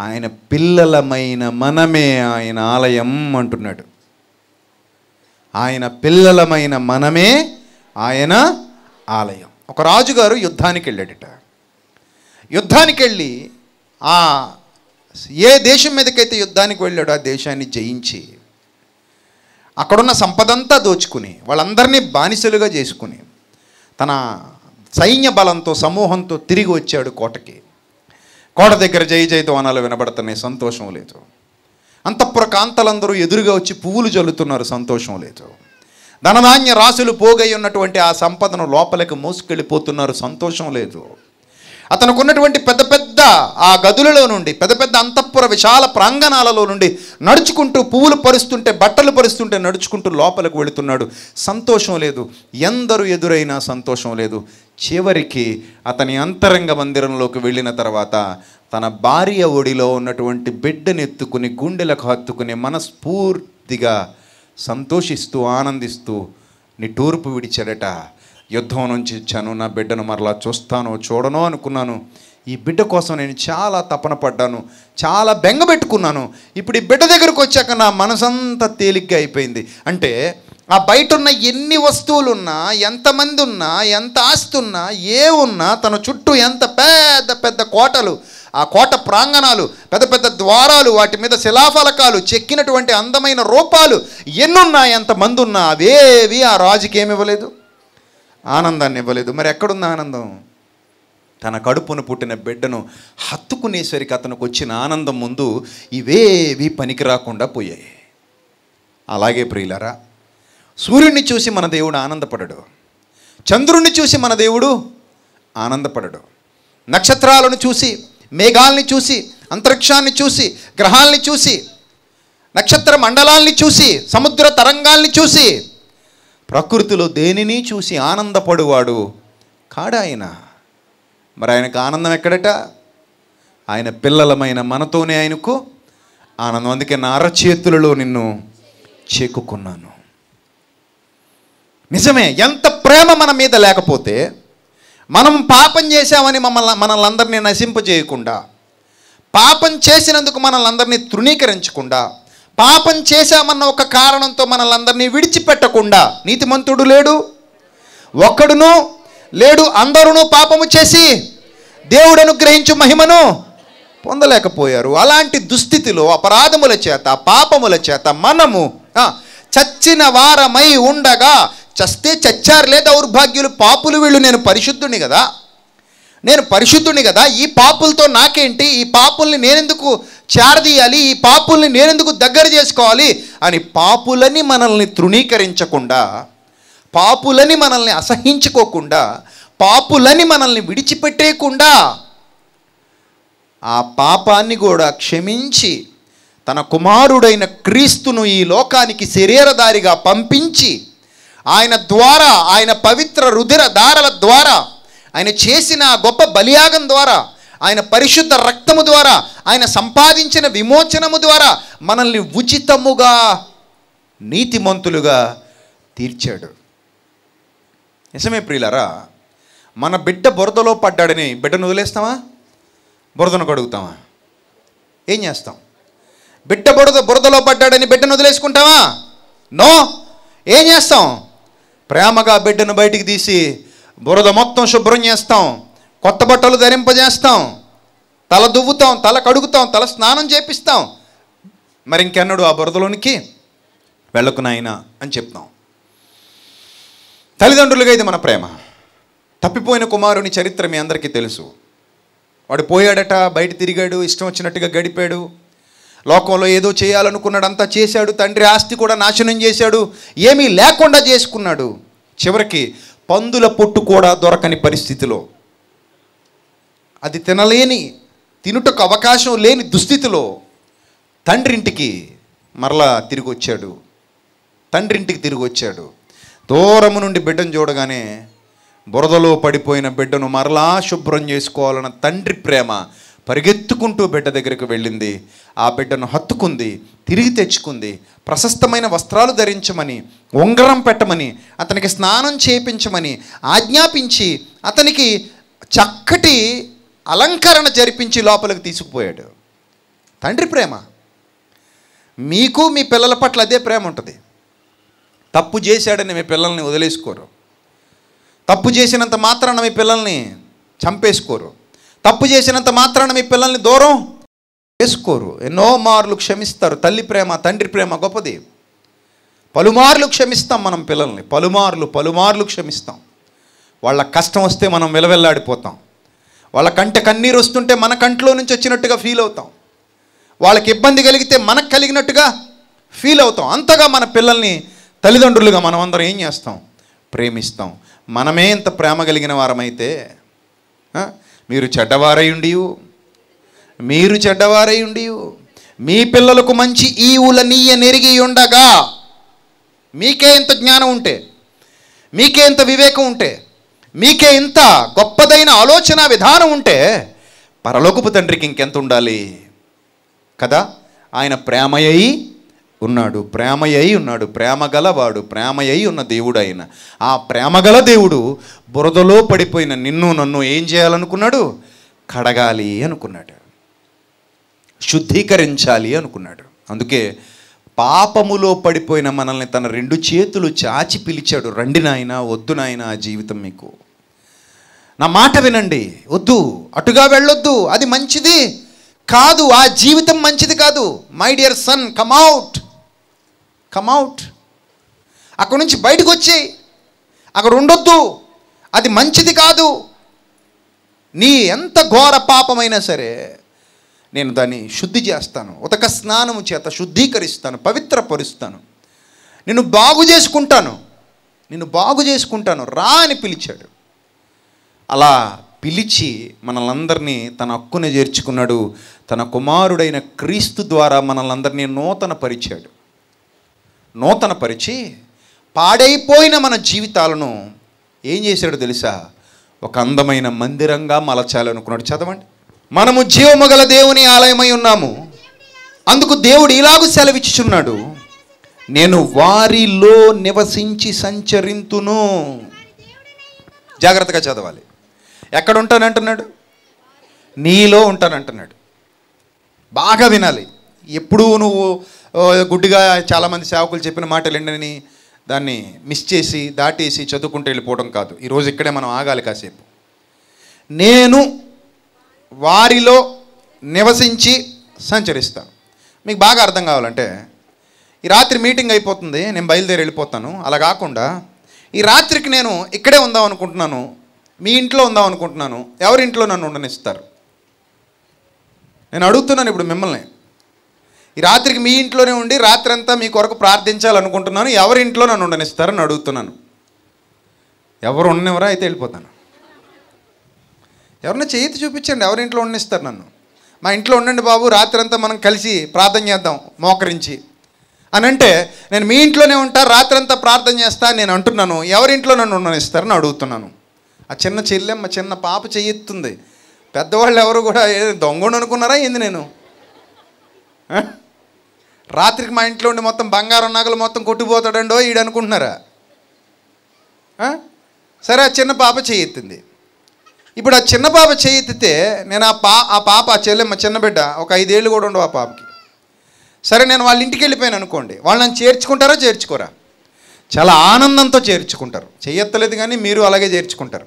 Speaker 1: ఆయన పిల్లలమైన మనమే ఆయన ఆలయం అంటున్నాడు ఆయన పిల్లలమైన మనమే ఆయన ఆలయం ఒక రాజుగారు యుద్ధానికి వెళ్ళాడట యుద్ధానికి వెళ్ళి ఆ ఏ దేశం మీదకైతే యుద్ధానికి వెళ్ళాడో ఆ దేశాన్ని జయించి అక్కడున్న సంపదంతా దోచుకుని వాళ్ళందరినీ బానిసలుగా చేసుకుని తన సైన్య బలంతో సమూహంతో తిరిగి వచ్చాడు కోటకి కోట దగ్గర జయ జయధ్వానాలు వినబడుతున్నాయి సంతోషం లేదు అంతఃపుర కాంతలందరూ ఎదురుగా వచ్చి పువ్వులు జల్లుతున్నారు సంతోషం లేదు ధనధాన్య రాశులు పోగై ఉన్నటువంటి ఆ సంపదను లోపలికి మోసుకెళ్ళిపోతున్నారు సంతోషం లేదు అతనుకున్నటువంటి పెద్ద పెద్ద ఆ గదులలో నుండి పెద్ద పెద్ద అంతఃపుర విశాల ప్రాంగణాలలో నుండి నడుచుకుంటూ పువ్వులు పరుస్తుంటే బట్టలు పరుస్తుంటే నడుచుకుంటూ లోపలికి వెళుతున్నాడు సంతోషం లేదు ఎందరు ఎదురైనా సంతోషం లేదు చివరికి అతని అంతరంగ మందిరంలోకి వెళ్ళిన తర్వాత తన భార్య ఒడిలో ఉన్నటువంటి బిడ్డనెత్తుకుని గుండెలకు హత్తుకుని మనస్ఫూర్తిగా సంతోషిస్తూ ఆనందిస్తూ నీ టూర్పు విడిచాడట యుద్ధం నుంచి ఇచ్చాను నా బిడ్డను మరలా చూస్తాను చూడను అనుకున్నాను ఈ బిడ్డ కోసం నేను చాలా తపన పడ్డాను చాలా బెంగ పెట్టుకున్నాను ఇప్పుడు ఈ బిడ్డ దగ్గరకు వచ్చాక నా మనసంతా తేలిగ్గా అయిపోయింది అంటే ఆ బయట ఉన్న ఎన్ని వస్తువులు ఉన్నా ఎంతమంది ఉన్నా ఎంత ఆస్తున్నా ఏ ఉన్నా తన చుట్టూ ఎంత పెద్ద పెద్ద కోటలు ఆ కోట ప్రాంగణాలు పెద్ద పెద్ద ద్వారాలు వాటి మీద శిలాఫలకాలు చెక్కినటువంటి అందమైన రూపాలు ఎన్నున్నా ఎంతమంది ఉన్నా అవేవి ఆ రాజుకి ఏమి ఇవ్వలేదు ఆనందాన్ని ఇవ్వలేదు మరి ఎక్కడుంది ఆనందం తన కడుపును పుట్టిన బిడ్డను హత్తుకునేసరికి అతనికి వచ్చిన ఆనందం ముందు ఇవేవి పనికి రాకుండా పోయాయి అలాగే ప్రియులరా సూర్యుడిని చూసి మన దేవుడు ఆనందపడడు చంద్రుణ్ణి చూసి మన దేవుడు ఆనందపడడు నక్షత్రాలను చూసి మేఘాలని చూసి అంతరిక్షాన్ని చూసి గ్రహాలని చూసి నక్షత్ర మండలాల్ని చూసి సముద్ర తరంగాల్ని చూసి ప్రకృతిలో దేనిని చూసి ఆనందపడువాడు కాడాయన మరి ఆయనకు ఆనందం ఎక్కడట ఆయన పిల్లలమైన మనతోనే ఆయనకు ఆనందం అందుకే నా అరచేతులలో నిన్ను చేకుకున్నాను నిజమే ఎంత ప్రేమ మన మీద లేకపోతే మనం పాపం చేశామని మమ్మల్ని మనల్ని అందరినీ నశింపజేయకుండా పాపం చేసినందుకు మనల్ని అందరినీ తృణీకరించకుండా పాపం చేశామన్న ఒక కారణంతో మనల్ని అందరినీ విడిచిపెట్టకుండా నీతిమంతుడు లేడు ఒక్కడును లేడు అందరూ పాపము చేసి దేవుడు అనుగ్రహించు మహిమను పొందలేకపోయారు అలాంటి దుస్థితిలో అపరాధముల చేత పాపముల చేత మనము చచ్చిన వారమై ఉండగా చస్తే చచ్చారులే దౌర్భాగ్యులు పాపులు వీళ్ళు నేను పరిశుద్ధుని కదా నేను పరిశుద్ధుని కదా ఈ పాపులతో నాకేంటి ఈ పాపుల్ని నేనెందుకు చేరదీయాలి ఈ పాపుల్ని నేనెందుకు దగ్గర చేసుకోవాలి అని పాపులని మనల్ని తృణీకరించకుండా పాపులని మనల్ని అసహించుకోకుండా పాపులని మనల్ని విడిచిపెట్టేయకుండా ఆ పాపాన్ని కూడా క్షమించి తన కుమారుడైన క్రీస్తును ఈ లోకానికి శరీరదారిగా పంపించి ఆయన ద్వారా ఆయన పవిత్ర రుధిర దారల ద్వారా ఆయన చేసిన గొప్ప బలియాగం ద్వారా ఆయన పరిశుద్ధ రక్తము ద్వారా ఆయన సంపాదించిన విమోచనము ద్వారా మనల్ని ఉచితముగా నీతిమంతులుగా తీర్చాడు నిజమే ప్రియులరా మన బిడ్డ బురదలో పడ్డాడని బిడ్డను వదిలేస్తావా బురదను కడుగుతావా ఏం చేస్తాం బిడ్డ బురద బురదలో పడ్డాడని బిడ్డను వదిలేసుకుంటావా నో ఏం చేస్తాం ప్రేమగా బిడ్డను బయటికి తీసి బురద మొత్తం శుభ్రం చేస్తాం కొత్త బట్టలు ధరింపజేస్తాం తల దువ్వుతాం తల కడుగుతాం తల స్నానం చేపిస్తాం మరి ఇంకెన్నడు ఆ బురదలోనికి వెళ్ళకు అని చెప్తాం తల్లిదండ్రులుగా ఇది మన ప్రేమ తప్పిపోయిన కుమారుని చరిత్ర మీ అందరికీ తెలుసు వాడు పోయాడట బయట తిరిగాడు ఇష్టం వచ్చినట్టుగా గడిపాడు లోకంలో ఏదో చేయాలనుకున్నాడు అంతా చేశాడు తండ్రి ఆస్తి కూడా నాశనం చేశాడు ఏమీ లేకుండా చేసుకున్నాడు చివరికి పందుల పొట్టు కూడా దొరకని పరిస్థితిలో అది తినలేని తినుటకు అవకాశం లేని దుస్థితిలో తండ్రింటికి మరలా తిరిగి వచ్చాడు తండ్రింటికి తిరిగి వచ్చాడు దూరము నుండి బిడ్డను చూడగానే బురదలో పడిపోయిన బిడ్డను మరలా శుభ్రం చేసుకోవాలన్న తండ్రి ప్రేమ పరిగెత్తుకుంటూ బిడ్డ దగ్గరికి వెళ్ళింది ఆ బిడ్డను హత్తుకుంది తిరిగి తెచ్చుకుంది ప్రశస్తమైన వస్త్రాలు ధరించమని ఉంగరం పెట్టమని అతనికి స్నానం చేయించమని ఆజ్ఞాపించి అతనికి చక్కటి అలంకరణ జరిపించి లోపలికి తీసుకుపోయాడు తండ్రి ప్రేమ మీకు మీ పిల్లల పట్ల అదే ప్రేమ ఉంటుంది తప్పు చేశాడని మీ పిల్లల్ని వదిలేసుకోరు తప్పు చేసినంత మాత్రాన మీ పిల్లల్ని చంపేసుకోరు తప్పు చేసినంత మాత్రాన మీ పిల్లల్ని దూరం చేసుకోరు ఎన్నో మార్లు క్షమిస్తారు తల్లి ప్రేమ తండ్రి ప్రేమ గొప్పది పలుమార్లు క్షమిస్తాం మనం పిల్లల్ని పలుమార్లు పలుమార్లు క్షమిస్తాం వాళ్ళ కష్టం వస్తే మనం విలవెల్లాడిపోతాం వాళ్ళ కంట కన్నీరు వస్తుంటే మన కంట్లో నుంచి వచ్చినట్టుగా ఫీల్ అవుతాం వాళ్ళకి ఇబ్బంది కలిగితే మనకు కలిగినట్టుగా ఫీల్ అవుతాం అంతగా మన పిల్లల్ని తల్లిదండ్రులుగా మనం అందరం ఏం చేస్తాం ప్రేమిస్తాం మనమే ఇంత ప్రేమ కలిగిన వారమైతే మీరు చెడ్డవారై ఉండి మీరు చెడ్డవారై ఉండి మీ పిల్లలకు మంచి ఈవుల నీయ నెరిగి ఉండగా మీకే ఇంత జ్ఞానం ఉంటే మీకే ఇంత వివేకం ఉంటే మీకే ఇంత గొప్పదైన ఆలోచన విధానం ఉంటే పరలోకపు తండ్రికి ఇంకెంత ఉండాలి కదా ఆయన ప్రేమయ్యి ఉన్నాడు ప్రేమయ్యి ఉన్నాడు ప్రేమగలవాడు ప్రేమయ్యి ఉన్న దేవుడు ఆయన ఆ ప్రేమగల దేవుడు బురదలో పడిపోయిన నిన్ను నన్ను ఏం చేయాలనుకున్నాడు కడగాలి అనుకున్నాడు శుద్ధీకరించాలి అనుకున్నాడు అందుకే పాపములో పడిపోయిన మనల్ని తన రెండు చేతులు చాచి పిలిచాడు రండి నాయన వద్దు నాయన ఆ జీవితం మీకు నా మాట వినండి వద్దు అటుగా వెళ్ళొద్దు అది మంచిది కాదు ఆ జీవితం మంచిది కాదు my dear son come out come out అక్కడ నుంచి బయటకు వచ్చి అక్కడ ఉండొద్దు అది మంచిది కాదు నీ ఎంత ఘోర పాపమైనా సరే నేను దాన్ని శుద్ధి చేస్తాను ఉతక స్నానము చేత శుద్ధీకరిస్తాను పవిత్రపరుస్తాను నిన్ను బాగు చేసుకుంటాను నిన్ను బాగు చేసుకుంటాను రా అని పిలిచాడు అలా పిలిచి మనలందరినీ తన హక్కును చేర్చుకున్నాడు తన కుమారుడైన క్రీస్తు ద్వారా మనలందరినీ నూతన పరిచాడు నూతన పరిచి పాడైపోయిన మన జీవితాలను ఏం చేశాడో తెలుసా ఒక అందమైన మందిరంగా మలచాలనుకున్నాడు చదవండి మనము జీవమగల దేవుని ఆలయమై ఉన్నాము అందుకు దేవుడు ఇలాగూ సెలవిచ్చుచున్నాడు నేను వారిలో నివసించి సంచరింతును జాగ్రత్తగా చదవాలి ఎక్కడ ఉంటానంటున్నాడు నీలో ఉంటానంటున్నాడు బాగా వినాలి ఎప్పుడూ నువ్వు గుడ్డిగా చాలామంది సేవకులు చెప్పిన మాటలు మాటలేండని దాన్ని మిస్ చేసి దాటేసి చదువుకుంటూ వెళ్ళిపోవడం కాదు ఈరోజు ఇక్కడే మనం ఆగాలి కాసేపు నేను వారిలో నివసించి సంచరిస్తాను మీకు బాగా అర్థం కావాలంటే ఈ రాత్రి మీటింగ్ అయిపోతుంది నేను బయలుదేరి వెళ్ళిపోతాను అలా కాకుండా ఈ రాత్రికి నేను ఇక్కడే ఉందాం అనుకుంటున్నాను మీ ఇంట్లో ఉందాం అనుకుంటున్నాను ఎవరి ఇంట్లో నన్ను ఉండనిస్తారు నేను అడుగుతున్నాను ఇప్పుడు మిమ్మల్ని ఈ రాత్రికి మీ ఇంట్లోనే ఉండి రాత్రి అంతా మీ కొరకు ప్రార్థించాలనుకుంటున్నాను ఎవరి ఇంట్లో నన్ను ఉండనిస్తారని అడుగుతున్నాను ఎవరు ఉన్నవరా అయితే వెళ్ళిపోతాను ఎవరన్నా చేతి చూపించండి ఎవరి ఇంట్లో ఉండిస్తారు నన్ను మా ఇంట్లో ఉండండి బాబు రాత్రంతా మనం కలిసి ప్రార్థన చేద్దాం మోకరించి అని అంటే నేను మీ ఇంట్లోనే ఉంటా రాత్రంతా ప్రార్థన చేస్తా నేను అంటున్నాను ఎవరింట్లో నన్ను ఉండనిస్తారని అడుగుతున్నాను ఆ చిన్న చెల్లెమ్మ చిన్న పాప చెయ్యెత్తుంది పెద్దవాళ్ళు ఎవరు కూడా దొంగను అనుకున్నారా ఏంది నేను రాత్రికి మా ఇంట్లో ఉండి మొత్తం బంగారం నగలు మొత్తం కొట్టిపోతాడండో ఈడనుకుంటున్నారా సరే ఆ చిన్న పాప చెయ్యెత్తింది ఇప్పుడు ఆ చిన్న పాప చేయెత్తితే నేను ఆ పా ఆ పాప ఆ చెల్లెమ్మ చిన్న బిడ్డ ఒక ఐదేళ్ళు కూడా ఉండవు ఆ పాపకి సరే నేను వాళ్ళ ఇంటికి వెళ్ళిపోయాను అనుకోండి వాళ్ళు నన్ను చేర్చుకుంటారా చేర్చుకోరా చాలా ఆనందంతో చేర్చుకుంటారు చేయత్తలేదు కానీ మీరు అలాగే చేర్చుకుంటారు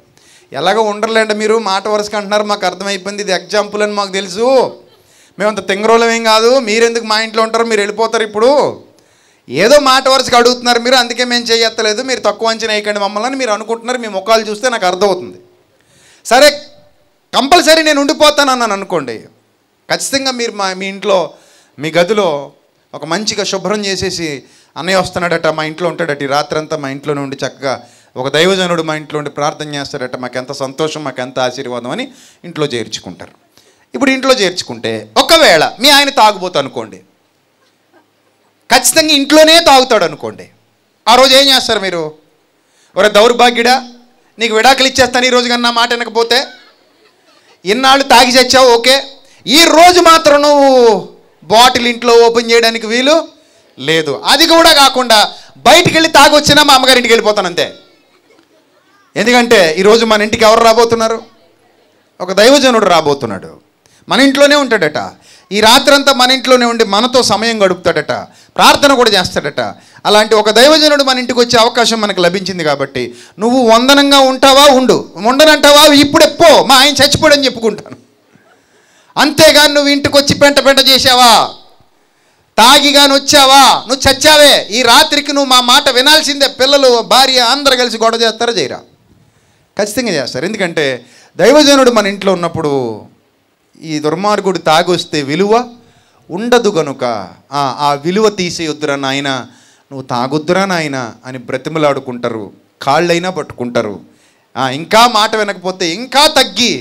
Speaker 1: ఎలాగో ఉండర్లేండి మీరు మాట వరుసగా అంటున్నారు మాకు అర్థమైపోయింది ఇది ఎగ్జాంపుల్ అని మాకు తెలుసు మేమంత తెంగరోళం ఏం కాదు మీరెందుకు మా ఇంట్లో ఉంటారు మీరు వెళ్ళిపోతారు ఇప్పుడు ఏదో మాట వరుసగా అడుగుతున్నారు మీరు అందుకే మేము చేయత్తలేదు మీరు తక్కువ అంచనా వేయకండి మమ్మల్ని మీరు అనుకుంటున్నారు మీ ముఖాలు చూస్తే నాకు అర్థమవుతుంది సరే కంపల్సరీ నేను ఉండిపోతానన్నాను అనుకోండి ఖచ్చితంగా మీరు మా మీ ఇంట్లో మీ గదిలో ఒక మంచిగా శుభ్రం చేసేసి అన్నయ్య వస్తున్నాడట మా ఇంట్లో ఉంటాడట ఈ రాత్రంతా మా ఇంట్లోనే ఉండి చక్కగా ఒక దైవజనుడు మా ఇంట్లో ఉండి ప్రార్థన చేస్తాడట మాకెంత సంతోషం మాకెంత ఆశీర్వాదం అని ఇంట్లో చేర్చుకుంటారు ఇప్పుడు ఇంట్లో చేర్చుకుంటే ఒకవేళ మీ ఆయన తాగుబోతా అనుకోండి ఖచ్చితంగా ఇంట్లోనే తాగుతాడు అనుకోండి ఆ రోజు ఏం చేస్తారు మీరు ఒరే దౌర్భాగ్యుడా నీకు విడాకులు ఇచ్చేస్తాను ఈరోజు కన్నా మాట వినకపోతే ఇన్నాళ్ళు తాగి చచ్చావు ఓకే ఈ రోజు మాత్రం నువ్వు బాటిల్ ఇంట్లో ఓపెన్ చేయడానికి వీలు లేదు అది కూడా కాకుండా బయటికి వెళ్ళి తాగొచ్చినా మా అమ్మగారి ఇంటికి వెళ్ళిపోతాను అంతే ఎందుకంటే ఈరోజు మన ఇంటికి ఎవరు రాబోతున్నారు ఒక దైవజనుడు రాబోతున్నాడు మన ఇంట్లోనే ఉంటాడట ఈ రాత్రంతా మన ఇంట్లోనే ఉండి మనతో సమయం గడుపుతాడట ప్రార్థన కూడా చేస్తాడట అలాంటి ఒక దైవజనుడు మన ఇంటికి వచ్చే అవకాశం మనకు లభించింది కాబట్టి నువ్వు వందనంగా ఉంటావా ఉండు ఉండనంటావా ఇప్పుడు ఎప్పో మా ఆయన చచ్చిపోడని చెప్పుకుంటాను అంతేగాని నువ్వు ఇంటికి వచ్చి పెంట పెంట చేసావా తాగిగాని వచ్చావా నువ్వు చచ్చావే ఈ రాత్రికి నువ్వు మా మాట వినాల్సిందే పిల్లలు భార్య అందరు కలిసి గొడవ చేస్తారా చేయరా ఖచ్చితంగా చేస్తారు ఎందుకంటే దైవజనుడు మన ఇంట్లో ఉన్నప్పుడు ఈ దుర్మార్గుడు తాగొస్తే విలువ ఉండదు గనుక ఆ విలువ తీసేయొద్దురా నాయన నువ్వు తాగొద్దురా నాయన అని బ్రతిమలాడుకుంటారు కాళ్ళైనా పట్టుకుంటారు ఇంకా మాట వినకపోతే ఇంకా తగ్గి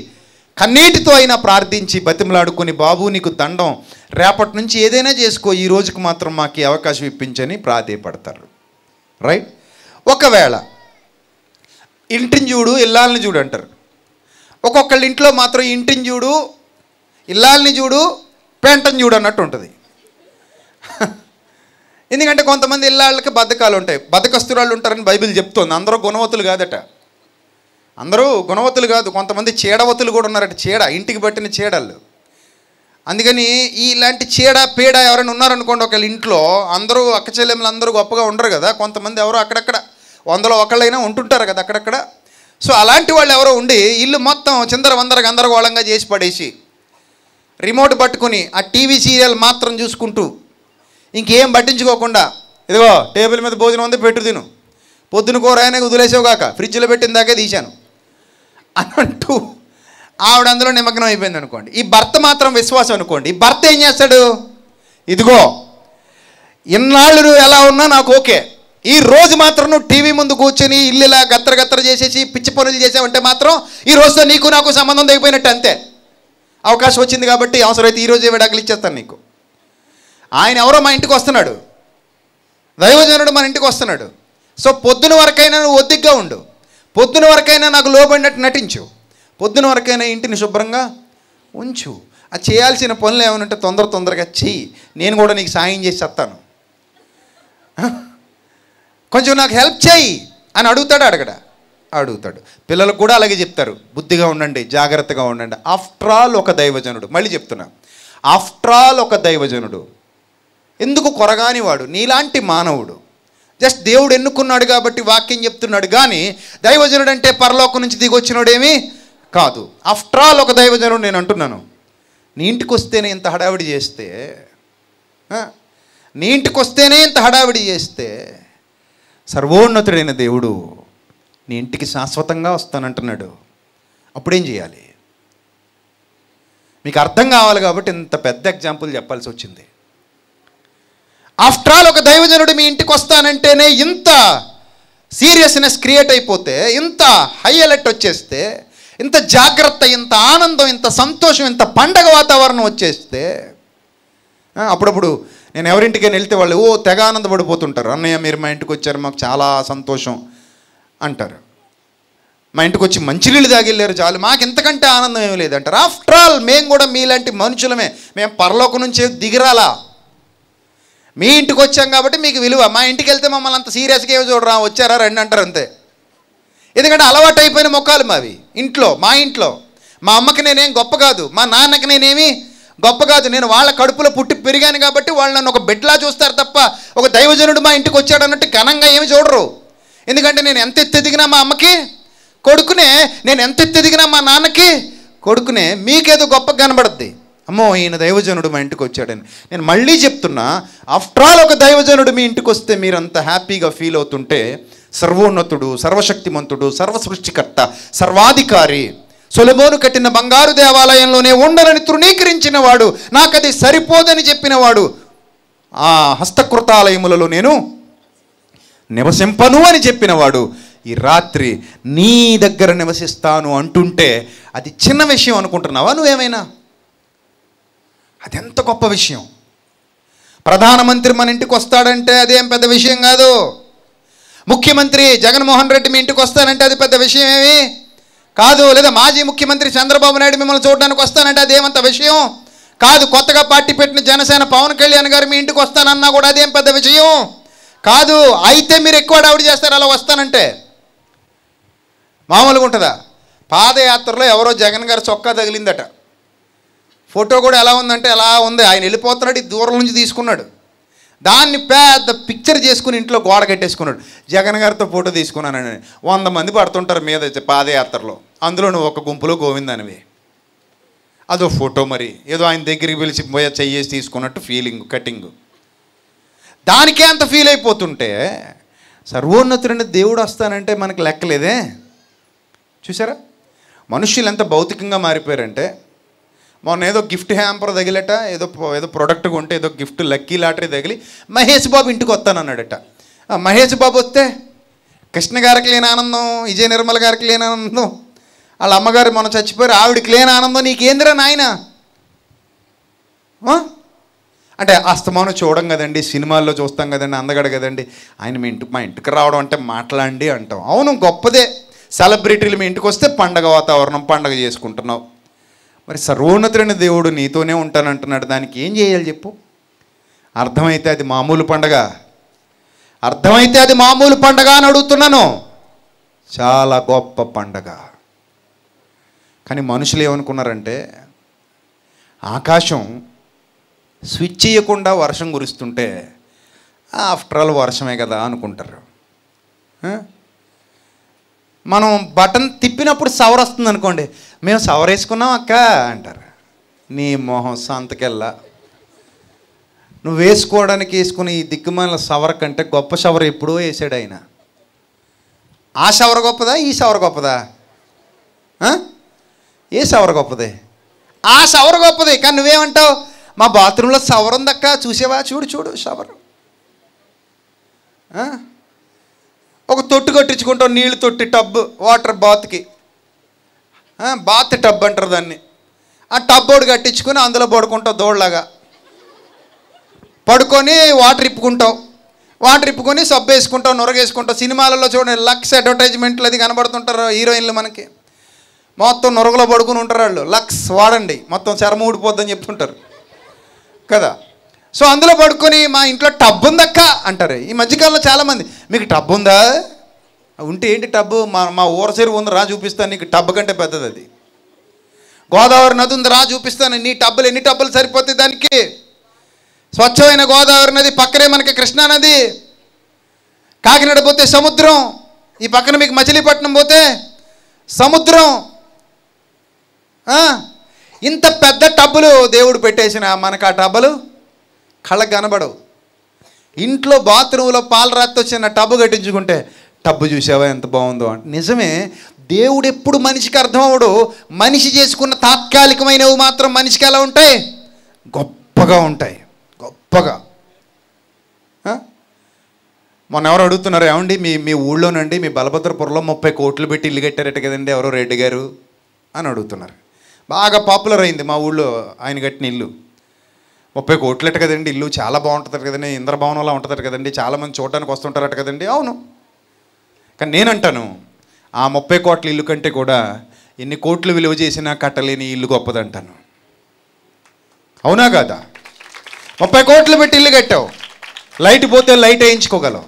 Speaker 1: కన్నీటితో అయినా ప్రార్థించి బతిమలాడుకొని బాబు నీకు దండం రేపటి నుంచి ఏదైనా చేసుకో ఈ రోజుకు మాత్రం మాకు అవకాశం ఇప్పించని ప్రాధేయపడతారు రైట్ ఒకవేళ ఇంటిని చూడు ఇల్లాలని చూడు అంటారు ఒక్కొక్కళ్ళ ఇంట్లో మాత్రం ఇంటిని చూడు ఇల్లాలని చూడు పెంటని చూడు అన్నట్టు ఉంటుంది ఎందుకంటే కొంతమంది ఇల్లాళ్ళకి బద్ధకాలు ఉంటాయి బద్ధకస్తురాళ్ళు ఉంటారని బైబిల్ చెప్తోంది అందరూ గుణవతులు కాదట అందరూ గుణవతులు కాదు కొంతమంది చీడవతులు కూడా ఉన్నారట చీడ ఇంటికి పట్టిన చీడళ్ళు అందుకని ఇలాంటి చీడ పీడ ఎవరైనా ఉన్నారనుకోండి ఒకళ్ళ ఇంట్లో అందరూ అక్క చెల్లెములు అందరూ గొప్పగా ఉండరు కదా కొంతమంది ఎవరో అక్కడక్కడ వందలో ఒకళ్ళైనా ఉంటుంటారు కదా అక్కడక్కడ సో అలాంటి వాళ్ళు ఎవరో ఉండి ఇల్లు మొత్తం చిందర వందర గందరగోళంగా చేసి పడేసి రిమోట్ పట్టుకుని ఆ టీవీ సీరియల్ మాత్రం చూసుకుంటూ ఇంకేం పట్టించుకోకుండా ఇదిగో టేబుల్ మీద భోజనం ఉంది పెట్టు తిను పొద్దున కూర అయినా వదిలేసావు కాక ఫ్రిడ్జ్లో పెట్టిన దాకే తీశాను అనంటూ ఆవిడ అందులో నిమగ్నం అయిపోయింది అనుకోండి ఈ భర్త మాత్రం విశ్వాసం అనుకోండి ఈ భర్త ఏం చేస్తాడు ఇదిగో ఇన్నాళ్ళు నువ్వు ఎలా ఉన్నా నాకు ఓకే ఈ రోజు మాత్రం నువ్వు టీవీ ముందు కూర్చొని ఇల్లు ఇలా గత్తర గత్తర చేసేసి పిచ్చి పనులు చేసావంటే మాత్రం ఈ రోజుతో నీకు నాకు సంబంధం తెగిపోయినట్టు అంతే అవకాశం వచ్చింది కాబట్టి అవసరమైతే ఈరోజే విడాకులు ఇచ్చేస్తాను నీకు ఆయన ఎవరో మా ఇంటికి వస్తున్నాడు దైవజనుడు మన ఇంటికి వస్తున్నాడు సో పొద్దున వరకైనా నువ్వు ఒద్దిగ్గా ఉండు పొద్దున వరకైనా నాకు లోబడినట్టు నటించు పొద్దున వరకైనా ఇంటిని శుభ్రంగా ఉంచు ఆ చేయాల్సిన పనులు ఏమైనా తొందర తొందరగా చెయ్యి నేను కూడా నీకు సాయం చేసి చెప్తాను కొంచెం నాకు హెల్ప్ చేయి అని అడుగుతాడు అడగడా అడుగుతాడు పిల్లలకు కూడా అలాగే చెప్తారు బుద్ధిగా ఉండండి జాగ్రత్తగా ఉండండి ఆఫ్టర్ ఆల్ ఒక దైవజనుడు మళ్ళీ చెప్తున్నా ఆఫ్టర్ ఆల్ ఒక దైవజనుడు ఎందుకు కొరగాని వాడు నీలాంటి మానవుడు జస్ట్ దేవుడు ఎన్నుకున్నాడు కాబట్టి వాక్యం చెప్తున్నాడు కానీ దైవజనుడు అంటే పరలోకం నుంచి దిగొచ్చినోడేమీ కాదు ఆఫ్టర్ ఆల్ ఒక దైవజనుడు నేను అంటున్నాను నీ ఇంటికి వస్తేనే ఇంత హడావిడి చేస్తే నీ ఇంటికి వస్తేనే ఇంత హడావిడి చేస్తే సర్వోన్నతుడైన దేవుడు నీ ఇంటికి శాశ్వతంగా వస్తానంటున్నాడు అప్పుడేం చేయాలి మీకు అర్థం కావాలి కాబట్టి ఇంత పెద్ద ఎగ్జాంపుల్ చెప్పాల్సి వచ్చింది ఆఫ్టర్ ఆల్ ఒక దైవజనుడు మీ ఇంటికి వస్తానంటేనే ఇంత సీరియస్నెస్ క్రియేట్ అయిపోతే ఇంత హై అలర్ట్ వచ్చేస్తే ఇంత జాగ్రత్త ఇంత ఆనందం ఇంత సంతోషం ఇంత పండగ వాతావరణం వచ్చేస్తే అప్పుడప్పుడు నేను ఎవరింటికైనా వెళ్తే వాళ్ళు ఓ తెగ ఆనందపడిపోతుంటారు అన్నయ్య మీరు మా ఇంటికి వచ్చారు మాకు చాలా సంతోషం అంటారు మా ఇంటికి వచ్చి మంచినీళ్ళు తాగిళ్ళారు చాలు మాకు ఎంతకంటే ఆనందం ఏమి లేదంటారు ఆఫ్టర్ ఆల్ మేము కూడా మీలాంటి మనుషులమే మేము పరలోకం నుంచి దిగిరాలా మీ ఇంటికి వచ్చాం కాబట్టి మీకు విలువ మా ఇంటికి వెళ్తే మమ్మల్ని అంత సీరియస్గా ఏమి చూడరా వచ్చారా రండి అంటారు అంతే ఎందుకంటే అలవాటు అయిపోయిన మొక్కలు మావి ఇంట్లో మా ఇంట్లో మా అమ్మకి నేనేం గొప్ప కాదు మా నాన్నకి నేనేమి గొప్ప కాదు నేను వాళ్ళ కడుపులో పుట్టి పెరిగాను కాబట్టి వాళ్ళు నన్ను ఒక బిడ్లా చూస్తారు తప్ప ఒక దైవజనుడు మా ఇంటికి అన్నట్టు ఘనంగా ఏమి చూడరు ఎందుకంటే నేను ఎంత ఎదిగినా మా అమ్మకి కొడుకునే నేను ఎంత ఎదిగినా మా నాన్నకి కొడుకునే మీకేదో గొప్ప కనబడుద్ది అమ్మో ఈయన దైవజనుడు మా ఇంటికి వచ్చాడని నేను మళ్ళీ చెప్తున్నా ఆఫ్టర్ ఆల్ ఒక దైవజనుడు మీ ఇంటికి వస్తే మీరు అంత హ్యాపీగా ఫీల్ అవుతుంటే సర్వోన్నతుడు సర్వశక్తిమంతుడు సర్వసృష్టికర్త సర్వాధికారి సొలబోను కట్టిన బంగారు దేవాలయంలోనే ఉండనని తృణీకరించిన వాడు నాకది సరిపోదని చెప్పినవాడు ఆ హస్తకృతాలయములలో నేను నివసింపను అని చెప్పినవాడు ఈ రాత్రి నీ దగ్గర నివసిస్తాను అంటుంటే అది చిన్న విషయం అనుకుంటున్నావా నువ్వేమైనా అదెంత గొప్ప విషయం ప్రధానమంత్రి మన ఇంటికి వస్తాడంటే అదేం పెద్ద విషయం కాదు ముఖ్యమంత్రి జగన్మోహన్ రెడ్డి మీ ఇంటికి వస్తానంటే అది పెద్ద విషయం ఏమి కాదు లేదా మాజీ ముఖ్యమంత్రి చంద్రబాబు నాయుడు మిమ్మల్ని చూడడానికి వస్తానంటే అదేమంత విషయం కాదు కొత్తగా పార్టీ పెట్టిన జనసేన పవన్ కళ్యాణ్ గారు మీ ఇంటికి వస్తానన్నా కూడా అదేం పెద్ద విషయం కాదు అయితే మీరు ఎక్కువ డౌట్ చేస్తారు అలా వస్తానంటే మామూలుగా ఉంటుందా పాదయాత్రలో ఎవరో జగన్ గారు చొక్కా తగిలిందట ఫోటో కూడా ఎలా ఉందంటే ఎలా ఉంది ఆయన వెళ్ళిపోతున్నాడు దూరం నుంచి తీసుకున్నాడు దాన్ని పెద్ద పిక్చర్ చేసుకుని ఇంట్లో గోడ కట్టేసుకున్నాడు జగన్ గారితో ఫోటో తీసుకున్నానని వంద మంది పడుతుంటారు మీద పాదయాత్రలో అందులో నువ్వు ఒక గుంపులో గోవిందనివి అదో ఫోటో మరి ఏదో ఆయన దగ్గరికి పిలిచి పోయా చెయ్యేసి తీసుకున్నట్టు ఫీలింగ్ కటింగ్ దానికే అంత ఫీల్ అయిపోతుంటే సర్వోన్నతుడైన దేవుడు వస్తానంటే మనకు లెక్కలేదే చూసారా మనుషులు ఎంత భౌతికంగా మారిపోయారంటే మొన్న ఏదో గిఫ్ట్ హ్యాంపర్ తగిలట ఏదో ఏదో ప్రోడక్ట్ కొంటే ఏదో గిఫ్ట్ లక్కీ లాటరీ తగిలి మహేష్ బాబు ఇంటికి వస్తానన్నాడట మహేష్ బాబు వస్తే కృష్ణ గారికి లేని ఆనందం విజయ నిర్మల గారికి లేని ఆనందం వాళ్ళ అమ్మగారు మనం చచ్చిపోయారు ఆవిడకి లేని ఆనందం నీకేందిరా నాయన అంటే అస్తమానం చూడం కదండి సినిమాల్లో చూస్తాం కదండి అందగడ కదండి ఆయన మీ ఇంటికి మా ఇంటికి రావడం అంటే మాట్లాడండి అంటాం అవును గొప్పదే సెలబ్రిటీలు మీ ఇంటికి వస్తే పండగ వాతావరణం పండగ చేసుకుంటున్నావు మరి సర్వోన్నతులైన దేవుడు నీతోనే ఉంటానంటున్నాడు దానికి ఏం చేయాలి చెప్పు అర్థమైతే అది మామూలు పండగ అర్థమైతే అది మామూలు పండగ అని అడుగుతున్నాను చాలా గొప్ప పండగ కానీ మనుషులు ఏమనుకున్నారంటే ఆకాశం స్విచ్ చేయకుండా వర్షం కురుస్తుంటే ఆఫ్టర్ ఆల్ వర్షమే కదా అనుకుంటారు మనం బటన్ తిప్పినప్పుడు సవర్ వస్తుంది అనుకోండి మేము సవర్ వేసుకున్నాం అక్క అంటారు నీ మొహం సంతకెళ్ళా నువ్వు వేసుకోవడానికి వేసుకుని ఈ దిక్కుమాల సవర్ కంటే గొప్ప షవర్ ఎప్పుడో వేసాడు ఆయన ఆ షవర్ గొప్పదా ఈ షవర్ గొప్పదా ఏ షవర్ గొప్పదే ఆ షవర్ గొప్పదే కానీ నువ్వేమంటావు మా బాత్రూంలో షవర్ ఉందక్క చూసేవా చూడు చూడు షవర్ ఒక తొట్టు కట్టించుకుంటాం నీళ్ళు తొట్టి టబ్ వాటర్ బాత్కి బాత్ టబ్ అంటారు దాన్ని ఆ టబ్ ఒకటి కట్టించుకొని అందులో పడుకుంటాం దోళ్ళగా పడుకొని వాటర్ ఇప్పుకుంటాం వాటర్ ఇప్పుకొని సబ్బు వేసుకుంటాం నొరగేసుకుంటాం సినిమాలలో చూడండి లక్స్ అడ్వర్టైజ్మెంట్లు అది కనబడుతుంటారు హీరోయిన్లు మనకి మొత్తం నొరగలో పడుకుని ఉంటారు వాళ్ళు లక్స్ వాడండి మొత్తం చరమ ఊడిపోద్దని చెప్తుంటారు కదా సో అందులో పడుకొని మా ఇంట్లో టబ్ ఉందక్క అంటారు ఈ మధ్యకాలంలో చాలామంది మీకు టబ్ ఉందా ఉంటే ఏంటి టబ్బు మా మా ఊరసేరు ఉంది రా చూపిస్తాను నీకు టబ్ కంటే పెద్దది అది గోదావరి నది ఉంది రా చూపిస్తాను నీ టబ్బులు ఎన్ని టబ్బులు సరిపోతాయి దానికి స్వచ్ఛమైన గోదావరి నది పక్కనే మనకి కృష్ణా నది కాకినాడ పోతే సముద్రం ఈ పక్కన మీకు మచిలీపట్నం పోతే సముద్రం ఇంత పెద్ద టబ్బులు దేవుడు పెట్టేసిన మనకు ఆ టబ్బులు కళ్ళకు కనబడవు ఇంట్లో బాత్రూంలో పాలరాత్తి వచ్చిన టబ్బు కట్టించుకుంటే టబ్బు చూసావా ఎంత బాగుందో అంటే నిజమే దేవుడు ఎప్పుడు మనిషికి అర్థమవుడు మనిషి చేసుకున్న తాత్కాలికమైనవి మాత్రం మనిషికి ఎలా ఉంటాయి గొప్పగా ఉంటాయి గొప్పగా మొన్న ఎవరు అడుగుతున్నారు ఏమండి మీ మీ ఊళ్ళోనండి మీ బలభద్రపురంలో ముప్పై కోట్లు పెట్టి ఇల్లు కట్టారట కదండి ఎవరో రెడ్డి గారు అని అడుగుతున్నారు బాగా పాపులర్ అయింది మా ఊళ్ళో ఆయన కట్టిన ఇల్లు ముప్పై కోట్లట కదండి ఇల్లు చాలా బాగుంటుంది కదండి ఇంద్రభవనంలో ఉంటుంది కదండి చాలామంది చూడడానికి వస్తుంటారట కదండి అవును కానీ నేనంటాను ఆ ముప్పై కోట్ల ఇల్లు కంటే కూడా ఎన్ని కోట్లు విలువ చేసినా కట్టలేని ఇల్లు గొప్పదంటాను అవునా కాదా ముప్పై కోట్లు పెట్టి ఇల్లు కట్టావు లైట్ పోతే లైట్ వేయించుకోగలవు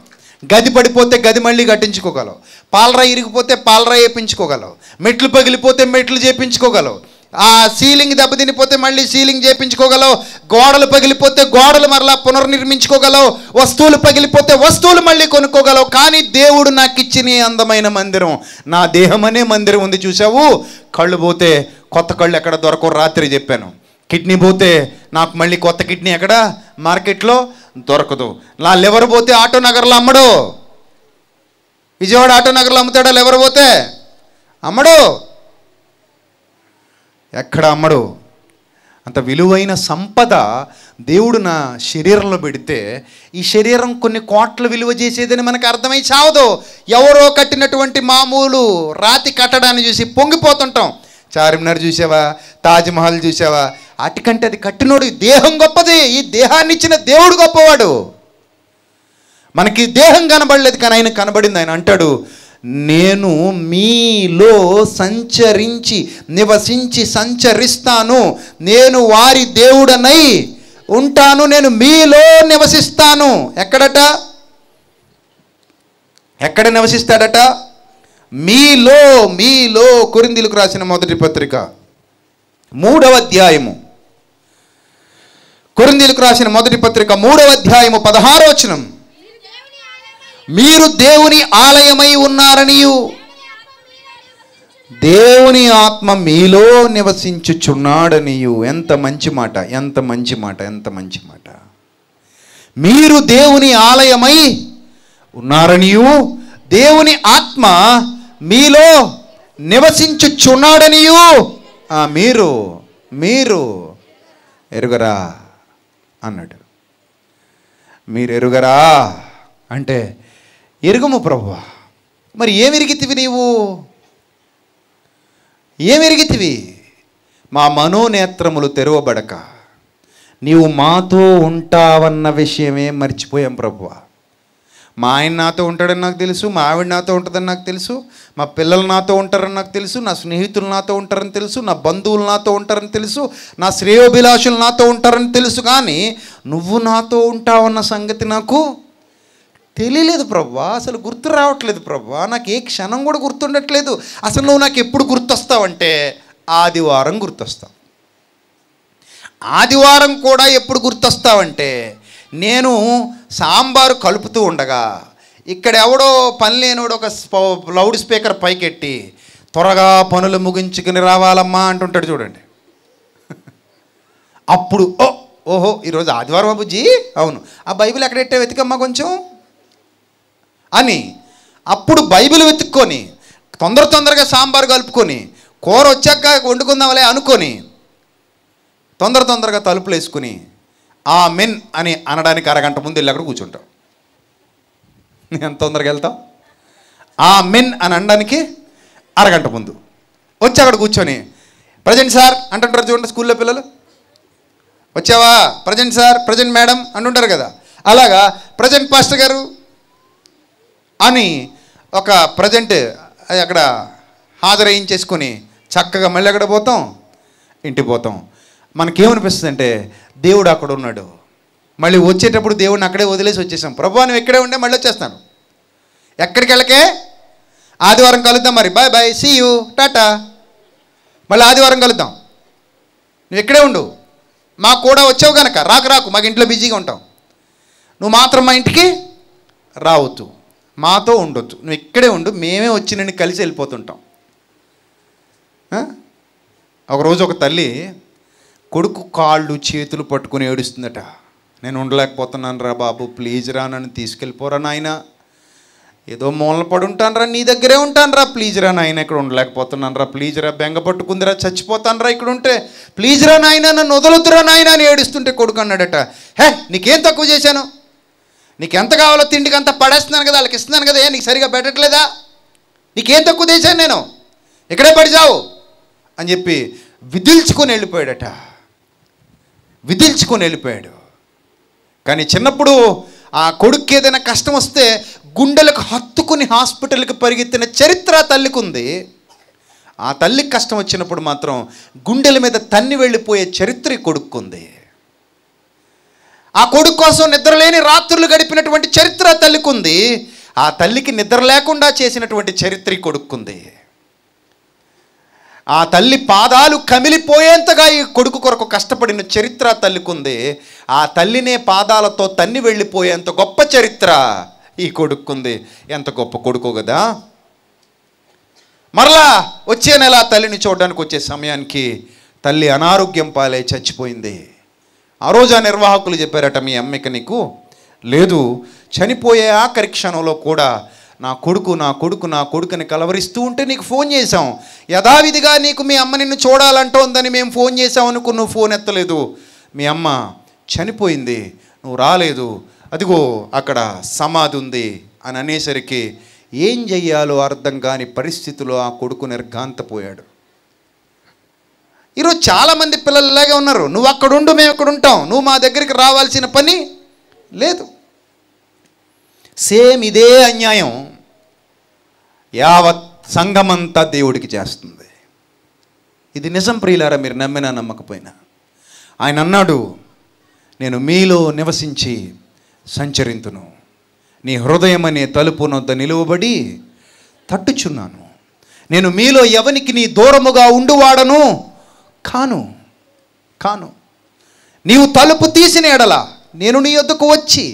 Speaker 1: గది పడిపోతే గది మళ్ళీ కట్టించుకోగలవు పాలరాయి ఇరిగిపోతే పాలరాయి వేయించుకోగలవు మెట్లు పగిలిపోతే మెట్లు చేపించుకోగలవు ఆ సీలింగ్ దెబ్బతినిపోతే మళ్ళీ సీలింగ్ చేయించుకోగలవు గోడలు పగిలిపోతే గోడలు మరలా పునర్నిర్మించుకోగలవు వస్తువులు పగిలిపోతే వస్తువులు మళ్ళీ కొనుక్కోగలవు కానీ దేవుడు నాకు ఇచ్చిన అందమైన మందిరం నా దేహం అనే మందిరం ఉంది చూసావు కళ్ళు పోతే కొత్త కళ్ళు ఎక్కడ దొరకవు రాత్రి చెప్పాను కిడ్నీ పోతే నాకు మళ్ళీ కొత్త కిడ్నీ ఎక్కడ మార్కెట్లో దొరకదు నా లివర్ పోతే ఆటో నగర్లో అమ్మడు విజయవాడ ఆటో నగర్లో అమ్ముతాడా లివర్ పోతే అమ్మడు ఎక్కడ అమ్మడు అంత విలువైన సంపద దేవుడు నా శరీరంలో పెడితే ఈ శరీరం కొన్ని కోట్ల విలువ చేసేదని మనకు అర్థమై చావదు ఎవరో కట్టినటువంటి మామూలు రాతి కట్టడాన్ని చూసి పొంగిపోతుంటాం చార్మినార్ చూసావా తాజ్మహల్ చూసావా అటుకంటే అది కట్టినోడు దేహం గొప్పది ఈ దేహాన్ని ఇచ్చిన దేవుడు గొప్పవాడు మనకి దేహం కనబడలేదు కానీ ఆయన కనబడింది ఆయన అంటాడు నేను మీలో సంచరించి నివసించి సంచరిస్తాను నేను వారి దేవుడనై ఉంటాను నేను మీలో నివసిస్తాను ఎక్కడట ఎక్కడ నివసిస్తాడట మీలో మీలో కొరిందీలకు రాసిన మొదటి పత్రిక మూడవ అధ్యాయము కొరిందీలకు రాసిన మొదటి పత్రిక మూడవ అధ్యాయము పదహారవచనం మీరు దేవుని ఆలయమై ఉన్నారనియు దేవుని ఆత్మ మీలో నివసించుచున్నాడనియు ఎంత మంచి మాట ఎంత మంచి మాట ఎంత మంచి మాట మీరు దేవుని ఆలయమై ఉన్నారనియు దేవుని ఆత్మ మీలో నివసించుచున్నాడనియు మీరు మీరు ఎరుగరా అన్నాడు మీరు ఎరుగరా అంటే ఎరుగము ప్రభు మరి ఏమెరిగితివి నీవు ఏమెరిగితివి మా మనోనేత్రములు తెరవబడక నీవు మాతో ఉంటావన్న విషయమే మర్చిపోయాం ప్రభువ మా ఆయన నాతో ఉంటాడని నాకు తెలుసు మా ఆవిడ నాతో ఉంటుందని నాకు తెలుసు మా పిల్లలు నాతో ఉంటారని నాకు తెలుసు నా స్నేహితులు నాతో ఉంటారని తెలుసు నా బంధువులు నాతో ఉంటారని తెలుసు నా శ్రేయోభిలాషులు నాతో ఉంటారని తెలుసు కానీ నువ్వు నాతో ఉంటావన్న సంగతి నాకు తెలియలేదు ప్రభా అసలు గుర్తు రావట్లేదు ప్రభా నాకు ఏ క్షణం కూడా గుర్తుండట్లేదు అసలు నువ్వు నాకు ఎప్పుడు గుర్తొస్తావంటే ఆదివారం గుర్తొస్తావు ఆదివారం కూడా ఎప్పుడు గుర్తొస్తావంటే నేను సాంబారు కలుపుతూ ఉండగా ఇక్కడ ఎవడో పని లేనివాడు ఒక లౌడ్ స్పీకర్ పైకెట్టి త్వరగా పనులు ముగించుకుని రావాలమ్మా అంటుంటాడు చూడండి అప్పుడు ఓ ఓహో ఈరోజు ఆదివారం బాబుజీ అవును ఆ బైబిల్ ఎక్కడెట్టే వెతికమ్మా కొంచెం అని అప్పుడు బైబిల్ వెతుక్కొని తొందర తొందరగా సాంబార్ కలుపుకొని కూర వచ్చాక వండుకుందాంలే అనుకొని తొందర తొందరగా తలుపులు వేసుకుని ఆ మెన్ అని అనడానికి అరగంట ముందు వెళ్ళి అక్కడ కూర్చుంటాం ఎంత తొందరగా వెళ్తాం ఆ మెన్ అని అనడానికి అరగంట ముందు వచ్చి అక్కడ కూర్చొని ప్రజెంట్ సార్ అంటుంటారు చూడండి స్కూల్లో పిల్లలు వచ్చావా ప్రజెంట్ సార్ ప్రజెంట్ మేడం అంటుంటారు కదా అలాగా ప్రజెంట్ పాస్టర్ గారు అని ఒక ప్రజెంట్ అక్కడ హాజరయించేసుకొని చక్కగా మళ్ళీ అక్కడ పోతాం ఇంటికి పోతాం మనకేమనిపిస్తుంది అంటే దేవుడు అక్కడ ఉన్నాడు మళ్ళీ వచ్చేటప్పుడు దేవుడిని అక్కడే వదిలేసి వచ్చేసాం ప్రభు నువ్వు ఇక్కడే ఉండే మళ్ళీ వచ్చేస్తాను ఎక్కడికి వెళ్ళకే ఆదివారం కలుద్దాం మరి bye bye see you tata మళ్ళీ ఆదివారం కలుద్దాం నువ్వు ఇక్కడే ఉండు మాకు కూడా వచ్చావు కనుక రాకు రాకు మాకు ఇంట్లో బిజీగా ఉంటాం నువ్వు మాత్రం మా ఇంటికి రావద్దు మాతో ఉండొచ్చు నువ్వు ఇక్కడే ఉండు మేమే వచ్చి నేను కలిసి వెళ్ళిపోతుంటాం ఒకరోజు ఒక తల్లి కొడుకు కాళ్ళు చేతులు పట్టుకుని ఏడుస్తుందట నేను ఉండలేకపోతున్నాను రా బాబు ప్లీజ్ రా నన్ను తీసుకెళ్ళిపోరా నాయన ఏదో మూలన పడి ఉంటాను రా నీ దగ్గరే ఉంటాను రా ప్లీజ్ రా నాయన ఇక్కడ ఉండలేకపోతున్నాను రా ప్లీజ్ రా బెంగ పట్టుకుందిరా చచ్చిపోతాను రా ఇక్కడ ఉంటే ప్లీజ్ రా నాయన నన్ను వదలొద్దురా నాయన అని ఏడుస్తుంటే కొడుకు అన్నాడట హే నీకేం తక్కువ చేశాను నీకు ఎంత కావాలో తిండికి అంత పడేస్తున్నాను కదా వాళ్ళకి ఇస్తున్నాను కదా నీకు సరిగా పెట్టట్లేదా నీకేం తక్కువ తెచ్చాను నేను ఇక్కడే పడిచావు అని చెప్పి విదిల్చుకొని వెళ్ళిపోయాడట విదిల్చుకొని వెళ్ళిపోయాడు కానీ చిన్నప్పుడు ఆ కొడుకు ఏదైనా కష్టం వస్తే గుండెలకు హత్తుకుని హాస్పిటల్కి పరిగెత్తిన చరిత్ర తల్లికి ఉంది ఆ తల్లికి కష్టం వచ్చినప్పుడు మాత్రం గుండెల మీద తన్ని వెళ్ళిపోయే చరిత్ర కొడుక్కుంది ఆ కొడుకు కోసం నిద్రలేని రాత్రులు గడిపినటువంటి చరిత్ర తల్లికి ఉంది ఆ తల్లికి నిద్ర లేకుండా చేసినటువంటి చరిత్ర కొడుక్కుంది ఆ తల్లి పాదాలు కమిలిపోయేంతగా ఈ కొడుకు కొరకు కష్టపడిన చరిత్ర తల్లికుంది ఆ తల్లినే పాదాలతో తన్ని వెళ్ళిపోయేంత గొప్ప చరిత్ర ఈ కొడుక్కుంది ఎంత గొప్ప కొడుకు కదా మరలా వచ్చే నెల తల్లిని చూడడానికి వచ్చే సమయానికి తల్లి అనారోగ్యం పాలై చచ్చిపోయింది ఆ రోజు ఆ నిర్వాహకులు చెప్పారట మీ అమ్మకి నీకు లేదు చనిపోయే ఆఖరి క్షణంలో కూడా నా కొడుకు నా కొడుకు నా కొడుకుని కలవరిస్తూ ఉంటే నీకు ఫోన్ చేశాం యథావిధిగా నీకు మీ అమ్మ నిన్ను చూడాలంటోందని మేము ఫోన్ చేసాం అనుకు నువ్వు ఫోన్ ఎత్తలేదు మీ అమ్మ చనిపోయింది నువ్వు రాలేదు అదిగో అక్కడ సమాధి ఉంది అని అనేసరికి ఏం చెయ్యాలో అర్థం కాని పరిస్థితిలో ఆ కొడుకు నిర్ఘాంతపోయాడు ఈరోజు చాలామంది పిల్లలు ఇలాగే ఉన్నారు నువ్వు అక్కడుండు మేము అక్కడ ఉంటాం నువ్వు మా దగ్గరికి రావాల్సిన పని లేదు సేమ్ ఇదే అన్యాయం యావత్ సంఘమంతా దేవుడికి చేస్తుంది ఇది నిజం ప్రియులారా మీరు నమ్మినా నమ్మకపోయినా ఆయన అన్నాడు నేను మీలో నివసించి సంచరింతును నీ హృదయం అనే నొద్ద నిలువబడి తట్టుచున్నాను నేను మీలో ఎవనికి నీ దూరముగా ఉండువాడను కాను కాను నీవు తలుపు తీసిన ఎడల నేను నీ వద్దకు వచ్చి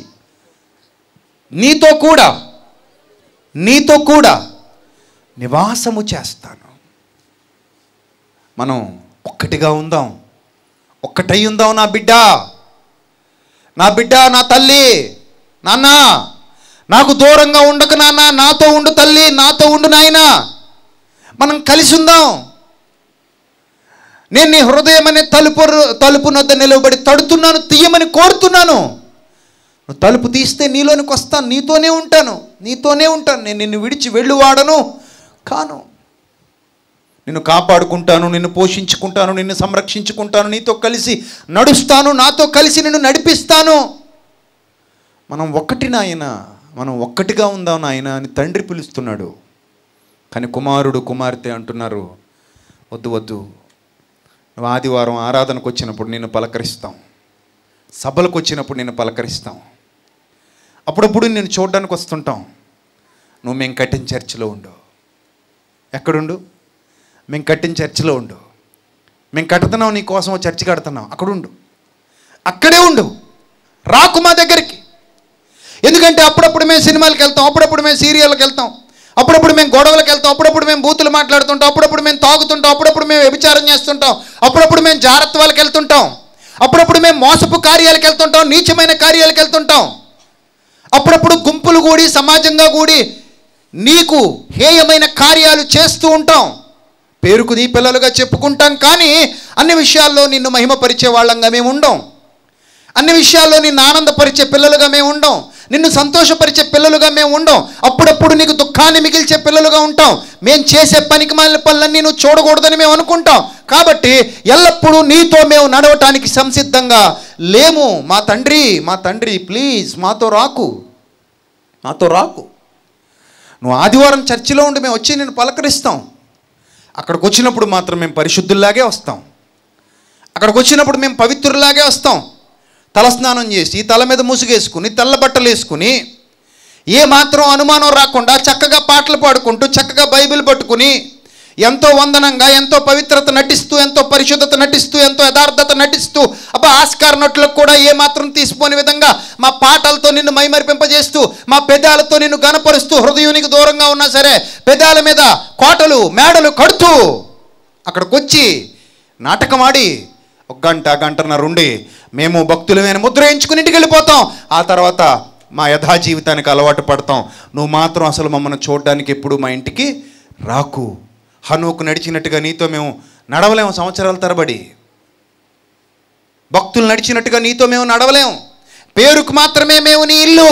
Speaker 1: నీతో కూడా నీతో కూడా నివాసము చేస్తాను మనం ఒక్కటిగా ఉందాం ఒక్కటై ఉందాం నా బిడ్డ నా బిడ్డ నా తల్లి నాన్న నాకు దూరంగా ఉండకు నాన్న నాతో ఉండు తల్లి నాతో ఉండు నాయన మనం కలిసి ఉందాం నేను నీ హృదయం అనే తలుపు తలుపు నొద్ద నిలవబడి తడుతున్నాను తీయమని కోరుతున్నాను నువ్వు తలుపు తీస్తే నీలోనికి వస్తాను నీతోనే ఉంటాను నీతోనే ఉంటాను నేను నిన్ను విడిచి వెళ్ళువాడను కాను నిన్ను కాపాడుకుంటాను నిన్ను పోషించుకుంటాను నిన్ను సంరక్షించుకుంటాను నీతో కలిసి నడుస్తాను నాతో కలిసి నిన్ను నడిపిస్తాను మనం ఒక్కటి నాయన మనం ఒక్కటిగా ఉందాం నాయన అని తండ్రి పిలుస్తున్నాడు కానీ కుమారుడు కుమార్తె అంటున్నారు వద్దు వద్దు నువ్వు ఆదివారం ఆరాధనకు వచ్చినప్పుడు నిన్ను పలకరిస్తాం సభలకు వచ్చినప్పుడు నిన్ను పలకరిస్తాం అప్పుడప్పుడు నేను చూడడానికి వస్తుంటాం నువ్వు మేము కట్టిన చర్చిలో ఉండు ఎక్కడుండు మేము కట్టిన చర్చిలో ఉండు మేము కడుతున్నాం నీ కోసం చర్చి కడుతున్నాం అక్కడుండు అక్కడే ఉండు రాకు మా దగ్గరికి ఎందుకంటే అప్పుడప్పుడు మేము సినిమాలకు వెళ్తాం అప్పుడప్పుడు మేము సీరియల్కి వెళ్తాం అప్పుడప్పుడు మేము గొడవలకు వెళ్తాం అప్పుడప్పుడు మేము బూతులు మాట్లాడుతుంటాం అప్పుడప్పుడు మేము తాగుతుంటాం అప్పుడప్పుడు మేము వ్యభిచారం చేస్తుంటాం అప్పుడప్పుడు మేము జాగ్రత్తలకు వెళ్తుంటాం అప్పుడప్పుడు మేము మోసపు కార్యాలకు వెళ్తుంటాం నీచమైన కార్యాలకు వెళ్తుంటాం అప్పుడప్పుడు గుంపులు కూడి సమాజంగా కూడి నీకు హేయమైన కార్యాలు చేస్తూ ఉంటాం పేరుకు నీ పిల్లలుగా చెప్పుకుంటాం కానీ అన్ని విషయాల్లో నిన్ను మహిమపరిచే వాళ్ళంగా మేము ఉండం అన్ని విషయాల్లో నిన్ను ఆనందపరిచే పిల్లలుగా మేము ఉండం నిన్ను సంతోషపరిచే పిల్లలుగా మేము ఉండం అప్పుడప్పుడు నీకు దుఃఖాన్ని మిగిల్చే పిల్లలుగా ఉంటాం మేము చేసే పనికి మాలిన పనులన్నీ నువ్వు చూడకూడదని మేము అనుకుంటాం కాబట్టి ఎల్లప్పుడూ నీతో మేము నడవటానికి సంసిద్ధంగా లేము మా తండ్రి మా తండ్రి ప్లీజ్ మాతో రాకు మాతో రాకు నువ్వు ఆదివారం చర్చిలో ఉండి మేము వచ్చి నేను పలకరిస్తాం అక్కడికి వచ్చినప్పుడు మాత్రం మేము పరిశుద్ధుల్లాగే వస్తాం అక్కడికి వచ్చినప్పుడు మేము పవిత్రులాగే వస్తాం తలస్నానం చేసి తల మీద ముసుగేసుకుని తెల్ల బట్టలు వేసుకుని ఏ మాత్రం అనుమానం రాకుండా చక్కగా పాటలు పాడుకుంటూ చక్కగా బైబిల్ పట్టుకుని ఎంతో వందనంగా ఎంతో పవిత్రత నటిస్తూ ఎంతో పరిశుద్ధత నటిస్తూ ఎంతో యథార్థత నటిస్తూ అబ్బా ఆస్కార్ నటులకు కూడా ఏమాత్రం తీసిపోని విధంగా మా పాటలతో నిన్ను మైమరిపింపజేస్తూ మా పెదాలతో నిన్ను గనపరుస్తూ హృదయానికి దూరంగా ఉన్నా సరే పెదాల మీద కోటలు మేడలు కడుతూ అక్కడికి వచ్చి నాటకమాడి ఒక గంట గంటన్నర ఉండి మేము భక్తులమైన ముద్ర వేయించుకుని ఇంటికి వెళ్ళిపోతాం ఆ తర్వాత మా యథా జీవితానికి అలవాటు పడతాం నువ్వు మాత్రం అసలు మమ్మల్ని చూడడానికి ఎప్పుడు మా ఇంటికి రాకు హనుకు నడిచినట్టుగా నీతో మేము నడవలేము సంవత్సరాల తరబడి భక్తులు నడిచినట్టుగా నీతో మేము నడవలేము పేరుకు మాత్రమే మేము నీ ఇల్లు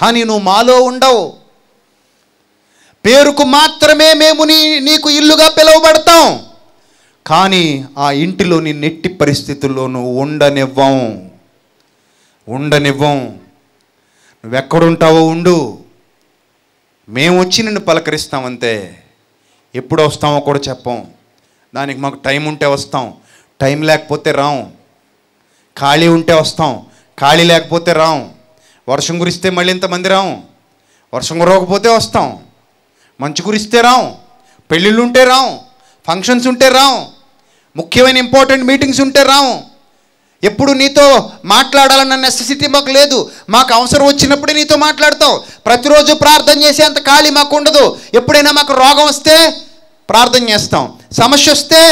Speaker 1: కానీ నువ్వు మాలో ఉండవు పేరుకు మాత్రమే మేము నీ నీకు ఇల్లుగా పిలువబడతాం కానీ ఆ ఇంటిలోని నెట్టి పరిస్థితుల్లోనూ ఉండనివ్వం ఉండనివ్వం నువ్వెక్కడుంటావో ఉండు మేము వచ్చి నిన్ను పలకరిస్తామంతే ఎప్పుడు వస్తామో కూడా చెప్పం దానికి మాకు టైం ఉంటే వస్తాం టైం లేకపోతే రాం ఖాళీ ఉంటే వస్తాం ఖాళీ లేకపోతే రాం వర్షం కురిస్తే మళ్ళీ ఇంతమంది రాం వర్షం కురవకపోతే వస్తాం మంచు కురిస్తే రాం పెళ్ళిళ్ళు ఉంటే రాం ఫంక్షన్స్ ఉంటే రావు ముఖ్యమైన ఇంపార్టెంట్ మీటింగ్స్ ఉంటే రావు ఎప్పుడు నీతో మాట్లాడాలన్న నెసెసిటీ మాకు లేదు మాకు అవసరం వచ్చినప్పుడే నీతో మాట్లాడతాం ప్రతిరోజు ప్రార్థన చేసేంత ఖాళీ మాకు ఉండదు ఎప్పుడైనా మాకు రోగం వస్తే ప్రార్థన చేస్తాం సమస్య వస్తే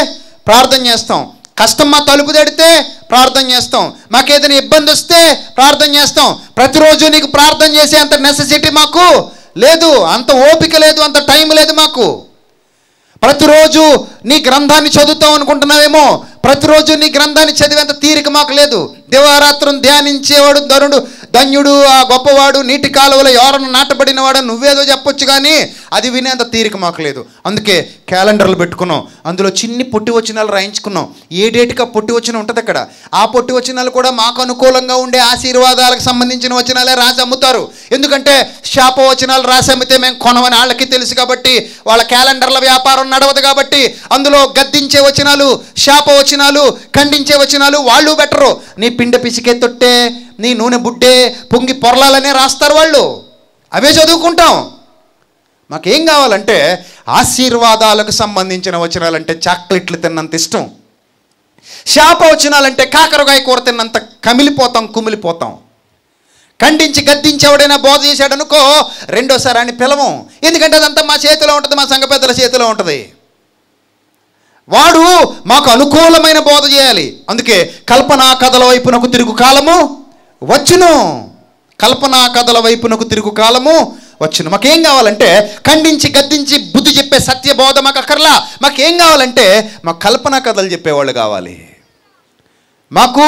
Speaker 1: ప్రార్థన చేస్తాం కష్టం మా తలుపు తడితే ప్రార్థన చేస్తాం మాకు ఏదైనా ఇబ్బంది వస్తే ప్రార్థన చేస్తాం ప్రతిరోజు నీకు ప్రార్థన చేసే అంత నెసెసిటీ మాకు లేదు అంత ఓపిక లేదు అంత టైం లేదు మాకు ప్రతిరోజు నీ గ్రంథాన్ని చదువుతాం అనుకుంటున్నావేమో ప్రతిరోజు నీ గ్రంథాన్ని చదివేంత తీరిక మాకు లేదు దేవారాత్రం ధ్యానించేవాడు ధరుడు ధన్యుడు ఆ గొప్పవాడు నీటి కాలువలో ఎవరన్నా నాటబడిన వాడు నువ్వేదో చెప్పొచ్చు కానీ అది వినేంత తీరిక మాకు లేదు అందుకే క్యాలెండర్లు పెట్టుకున్నాం అందులో చిన్ని పొట్టి వచ్చినాలు రాయించుకున్నాం ఏ డేట్గా పొట్టి వచ్చిన ఉంటుంది అక్కడ ఆ పొట్టి వచ్చినాలు కూడా మాకు అనుకూలంగా ఉండే ఆశీర్వాదాలకు సంబంధించిన వచనాలే రాసి అమ్ముతారు ఎందుకంటే శాప వచనాలు రాసి అమ్మితే మేము కొనమని వాళ్ళకి తెలుసు కాబట్టి వాళ్ళ క్యాలెండర్ల వ్యాపారం నడవదు కాబట్టి అందులో గద్దించే వచనాలు శాప వచనాలు ఖండించే వచనాలు వాళ్ళు బెటరు నీ పిండ పిసికే తొట్టే నీ నూనె బుడ్డే పొంగి పొరలాలనే రాస్తారు వాళ్ళు అవే చదువుకుంటాం మాకేం కావాలంటే ఆశీర్వాదాలకు సంబంధించిన వచనాలంటే చాక్లెట్లు తిన్నంత ఇష్టం శాప వచనాలంటే కాకరకాయ కూర తిన్నంత కమిలిపోతాం కుమిలిపోతాం ఖండించి గద్దించి ఎవడైనా బోధ చేశాడనుకో రెండోసారి అని పిలవం ఎందుకంటే అదంతా మా చేతిలో ఉంటుంది మా సంఘ పెద్దల చేతిలో ఉంటుంది వాడు మాకు అనుకూలమైన బోధ చేయాలి అందుకే కల్పనా కథల వైపునకు తిరుగు కాలము వచ్చును కల్పనా కథల వైపునకు తిరుగు కాలము వచ్చును మాకేం కావాలంటే ఖండించి గద్దించి బుద్ధి చెప్పే సత్యబోధ మాకు అక్కర్లా మాకేం కావాలంటే మాకు కల్పన కథలు చెప్పేవాళ్ళు కావాలి మాకు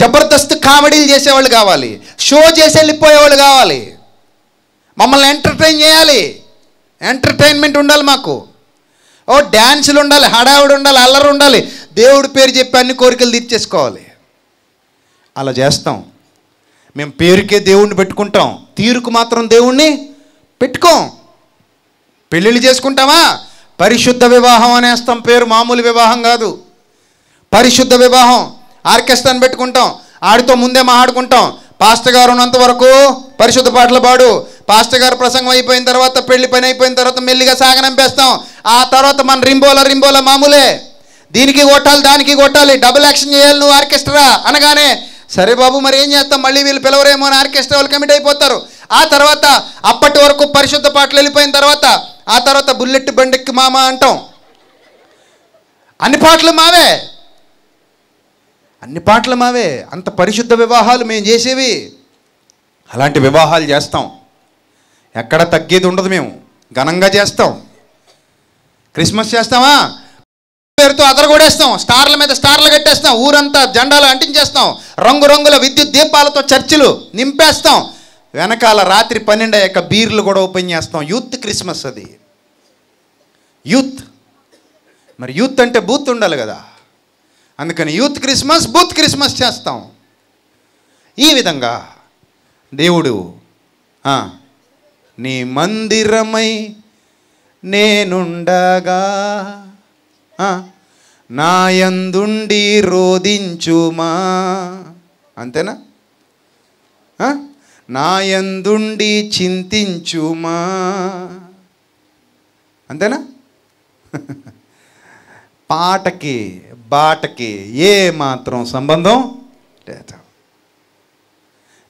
Speaker 1: జబర్దస్త్ కామెడీలు చేసేవాళ్ళు కావాలి షో చేసి వెళ్ళిపోయేవాళ్ళు కావాలి మమ్మల్ని ఎంటర్టైన్ చేయాలి ఎంటర్టైన్మెంట్ ఉండాలి మాకు ఓ డ్యాన్సులు ఉండాలి హడావుడు ఉండాలి అల్లరి ఉండాలి దేవుడి పేరు చెప్పి అన్ని కోరికలు తీర్చేసుకోవాలి అలా చేస్తాం మేము పేరుకే దేవుణ్ణి పెట్టుకుంటాం తీరుకు మాత్రం దేవుణ్ణి పెట్టుకో పెళ్ళిళ్ళు చేసుకుంటామా పరిశుద్ధ వివాహం అనేస్తాం పేరు మామూలు వివాహం కాదు పరిశుద్ధ వివాహం ఆర్కెస్ట్రాని పెట్టుకుంటాం ఆడితో ముందే మాట్లాడుకుంటాం పాస్టర్ గారు ఉన్నంత వరకు పరిశుద్ధ పాటలు పాడు పాస్టర్ గారు ప్రసంగం అయిపోయిన తర్వాత పెళ్లి పని అయిపోయిన తర్వాత మెల్లిగా సాగనంపేస్తాం ఆ తర్వాత మన రింబోల రింబోల మామూలే దీనికి కొట్టాలి దానికి కొట్టాలి డబుల్ యాక్షన్ చేయాలి నువ్వు ఆర్కెస్ట్రా అనగానే సరే బాబు మరి ఏం చేస్తాం మళ్ళీ వీళ్ళు పిలవరేమో అని ఆర్కెస్ట్రా వాళ్ళు కమిట్ అయిపోతారు ఆ తర్వాత అప్పటి వరకు పరిశుద్ధ పాటలు వెళ్ళిపోయిన తర్వాత ఆ తర్వాత బుల్లెట్ బండికి మామ అంటాం అన్ని పాటలు మావే అన్ని పాటలు మావే అంత పరిశుద్ధ వివాహాలు మేము చేసేవి అలాంటి వివాహాలు చేస్తాం ఎక్కడ తగ్గేది ఉండదు మేము ఘనంగా చేస్తాం క్రిస్మస్ చేస్తామా పేరుతో అదరగొడేస్తాం స్టార్ల మీద స్టార్లు కట్టేస్తాం ఊరంతా జెండాలు అంటించేస్తాం రంగురంగుల విద్యుత్ దీపాలతో చర్చిలు నింపేస్తాం వెనకాల రాత్రి పన్నెండు యొక్క బీర్లు కూడా ఓపెన్ చేస్తాం యూత్ క్రిస్మస్ అది యూత్ మరి యూత్ అంటే బూత్ ఉండాలి కదా అందుకని యూత్ క్రిస్మస్ బూత్ క్రిస్మస్ చేస్తాం ఈ విధంగా దేవుడు నీ మందిరమై నేనుండగా నాయందుండి రోధించుమా అంతేనా నాయందుండి చింతించుమా అంతేనా పాటకి బాటకి ఏ మాత్రం సంబంధం లేదు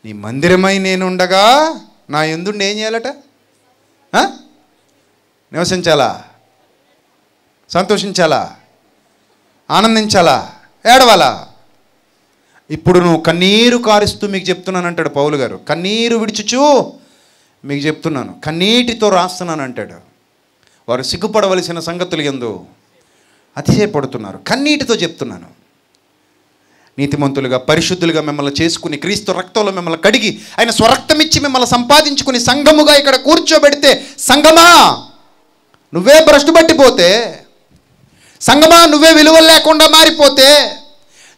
Speaker 1: నీ మందిరమై నేనుండగా నా ఎందుండి ఏం చేయాలట నివసించాలా సంతోషించాలా ఆనందించాలా ఏడవాలా ఇప్పుడు నువ్వు కన్నీరు కారుస్తూ మీకు చెప్తున్నాను అంటాడు పౌలు గారు కన్నీరు విడిచుచు మీకు చెప్తున్నాను కన్నీటితో రాస్తున్నాను అంటాడు వారు సిగ్గుపడవలసిన సంగతులు ఎందు అతిశయపడుతున్నారు కన్నీటితో చెప్తున్నాను నీతిమంతులుగా పరిశుద్ధులుగా మిమ్మల్ని చేసుకుని క్రీస్తు రక్తంలో మిమ్మల్ని కడిగి ఆయన స్వరక్తమిచ్చి మిమ్మల్ని సంపాదించుకుని సంఘముగా ఇక్కడ కూర్చోబెడితే సంఘమా నువ్వే భ్రష్టు పట్టిపోతే సంగమా నువ్వే విలువలు లేకుండా మారిపోతే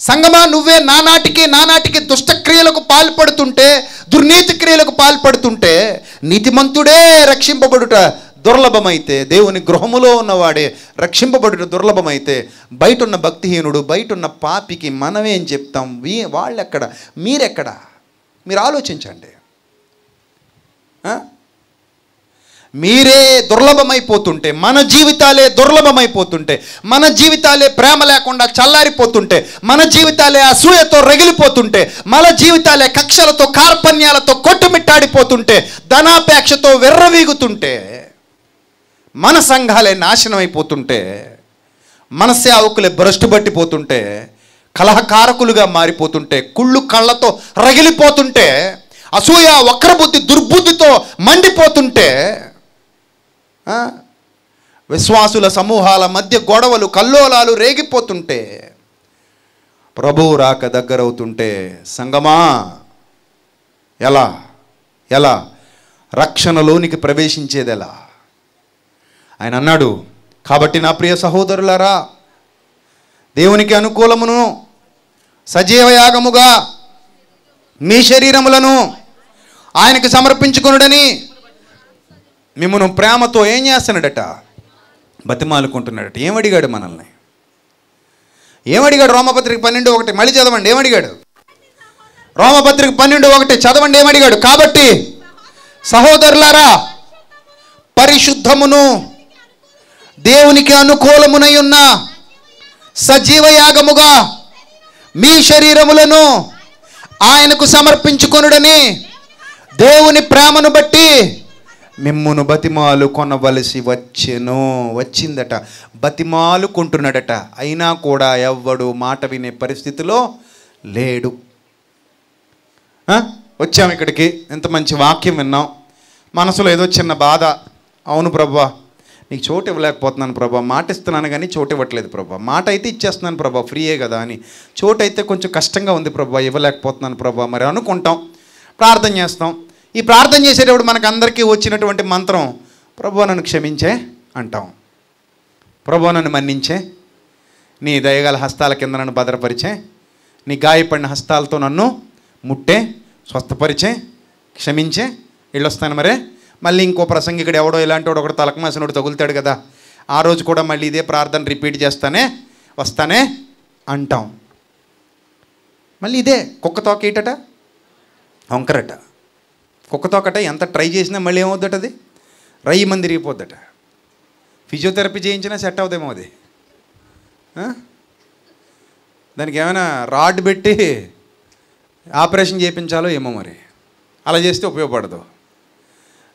Speaker 1: సంగమా నువ్వే నానాటికి నానాటికి దుష్టక్రియలకు పాల్పడుతుంటే దుర్నీతి క్రియలకు పాల్పడుతుంటే నీతిమంతుడే రక్షింపబడుట దుర్లభమైతే దేవుని గృహములో ఉన్నవాడే రక్షింపబడుట దుర్లభమైతే బయట ఉన్న భక్తిహీనుడు బయట ఉన్న పాపికి మనమేం చెప్తాం వీ వాళ్ళెక్కడ మీరెక్కడ మీరు ఆలోచించండి మీరే దుర్లభమైపోతుంటే మన జీవితాలే దుర్లభమైపోతుంటే మన జీవితాలే ప్రేమ లేకుండా చల్లారిపోతుంటే మన జీవితాలే అసూయతో రగిలిపోతుంటే మన జీవితాలే కక్షలతో కార్పణ్యాలతో కొట్టుమిట్టాడిపోతుంటే ధనాపేక్షతో వెర్రవీగుతుంటే మన సంఘాలే నాశనం అయిపోతుంటే మన సేవకులే భ్రష్టు పట్టిపోతుంటే కలహకారకులుగా మారిపోతుంటే కుళ్ళు కళ్ళతో రగిలిపోతుంటే అసూయ వక్రబుద్ధి దుర్బుద్ధితో మండిపోతుంటే విశ్వాసుల సమూహాల మధ్య గొడవలు కల్లోలాలు రేగిపోతుంటే ప్రభువు రాక దగ్గరవుతుంటే సంగమా ఎలా ఎలా రక్షణలోనికి ప్రవేశించేది ఎలా ఆయన అన్నాడు కాబట్టి నా ప్రియ సహోదరులరా దేవునికి అనుకూలమును సజీవయాగముగా మీ శరీరములను ఆయనకు సమర్పించుకునుడని మిమ్మను ప్రేమతో ఏం చేస్తున్నాడట బతిమాలుకుంటున్నాడట ఏమడిగాడు మనల్ని ఏమడిగాడు రోమపత్రిక పన్నెండు ఒకటి మళ్ళీ చదవండి ఏమడిగాడు రోమపత్రిక పన్నెండు ఒకటి చదవండి ఏమడిగాడు కాబట్టి సహోదరులారా పరిశుద్ధమును దేవునికి అనుకూలమునై ఉన్న సజీవయాగముగా మీ శరీరములను ఆయనకు సమర్పించుకొనుడని దేవుని ప్రేమను బట్టి మిమ్మును బతిమాలు కొనవలసి వచ్చెను వచ్చిందట బతిమాలు కొంటున్నాడట అయినా కూడా ఎవ్వడు మాట వినే పరిస్థితిలో లేడు వచ్చాము ఇక్కడికి ఎంత మంచి వాక్యం విన్నాం మనసులో ఏదో చిన్న బాధ అవును ప్రభా నీకు చోటు ఇవ్వలేకపోతున్నాను ప్రభా మాట ఇస్తున్నాను కానీ చోటు ఇవ్వట్లేదు ప్రభా మాట అయితే ఇచ్చేస్తున్నాను ప్రభా ఫ్రీయే కదా అని చోటు అయితే కొంచెం కష్టంగా ఉంది ప్రభా ఇవ్వలేకపోతున్నాను ప్రభా మరి అనుకుంటాం ప్రార్థన చేస్తాం ఈ ప్రార్థన చేసేటప్పుడు మనకందరికీ వచ్చినటువంటి మంత్రం ప్రభు నన్ను క్షమించే అంటాం ప్రభు నన్ను మన్నించే నీ దయగల హస్తాల కింద నన్ను భద్రపరిచే నీ గాయపడిన హస్తాలతో నన్ను ముట్టే స్వస్థపరిచే క్షమించే వెళ్ళొస్తాను మరే మళ్ళీ ఇంకో ప్రసంగికుడు ఎవడో ఇలాంటి వాడు ఒకడు తలకమాసినోడు తగులుతాడు కదా ఆ రోజు కూడా మళ్ళీ ఇదే ప్రార్థన రిపీట్ చేస్తానే వస్తానే అంటాం మళ్ళీ ఇదే కుక్క తోకేటట వంకరట కుక్కతోకట ఎంత ట్రై చేసినా మళ్ళీ ఏమవుద్దట అది రయ్యి మంది తిరిగిపోద్దట ఫిజియోథెరపీ చేయించినా సెట్ అవుదేమో అది దానికి ఏమైనా రాడ్ పెట్టి ఆపరేషన్ చేయించాలో ఏమో మరి అలా చేస్తే ఉపయోగపడదు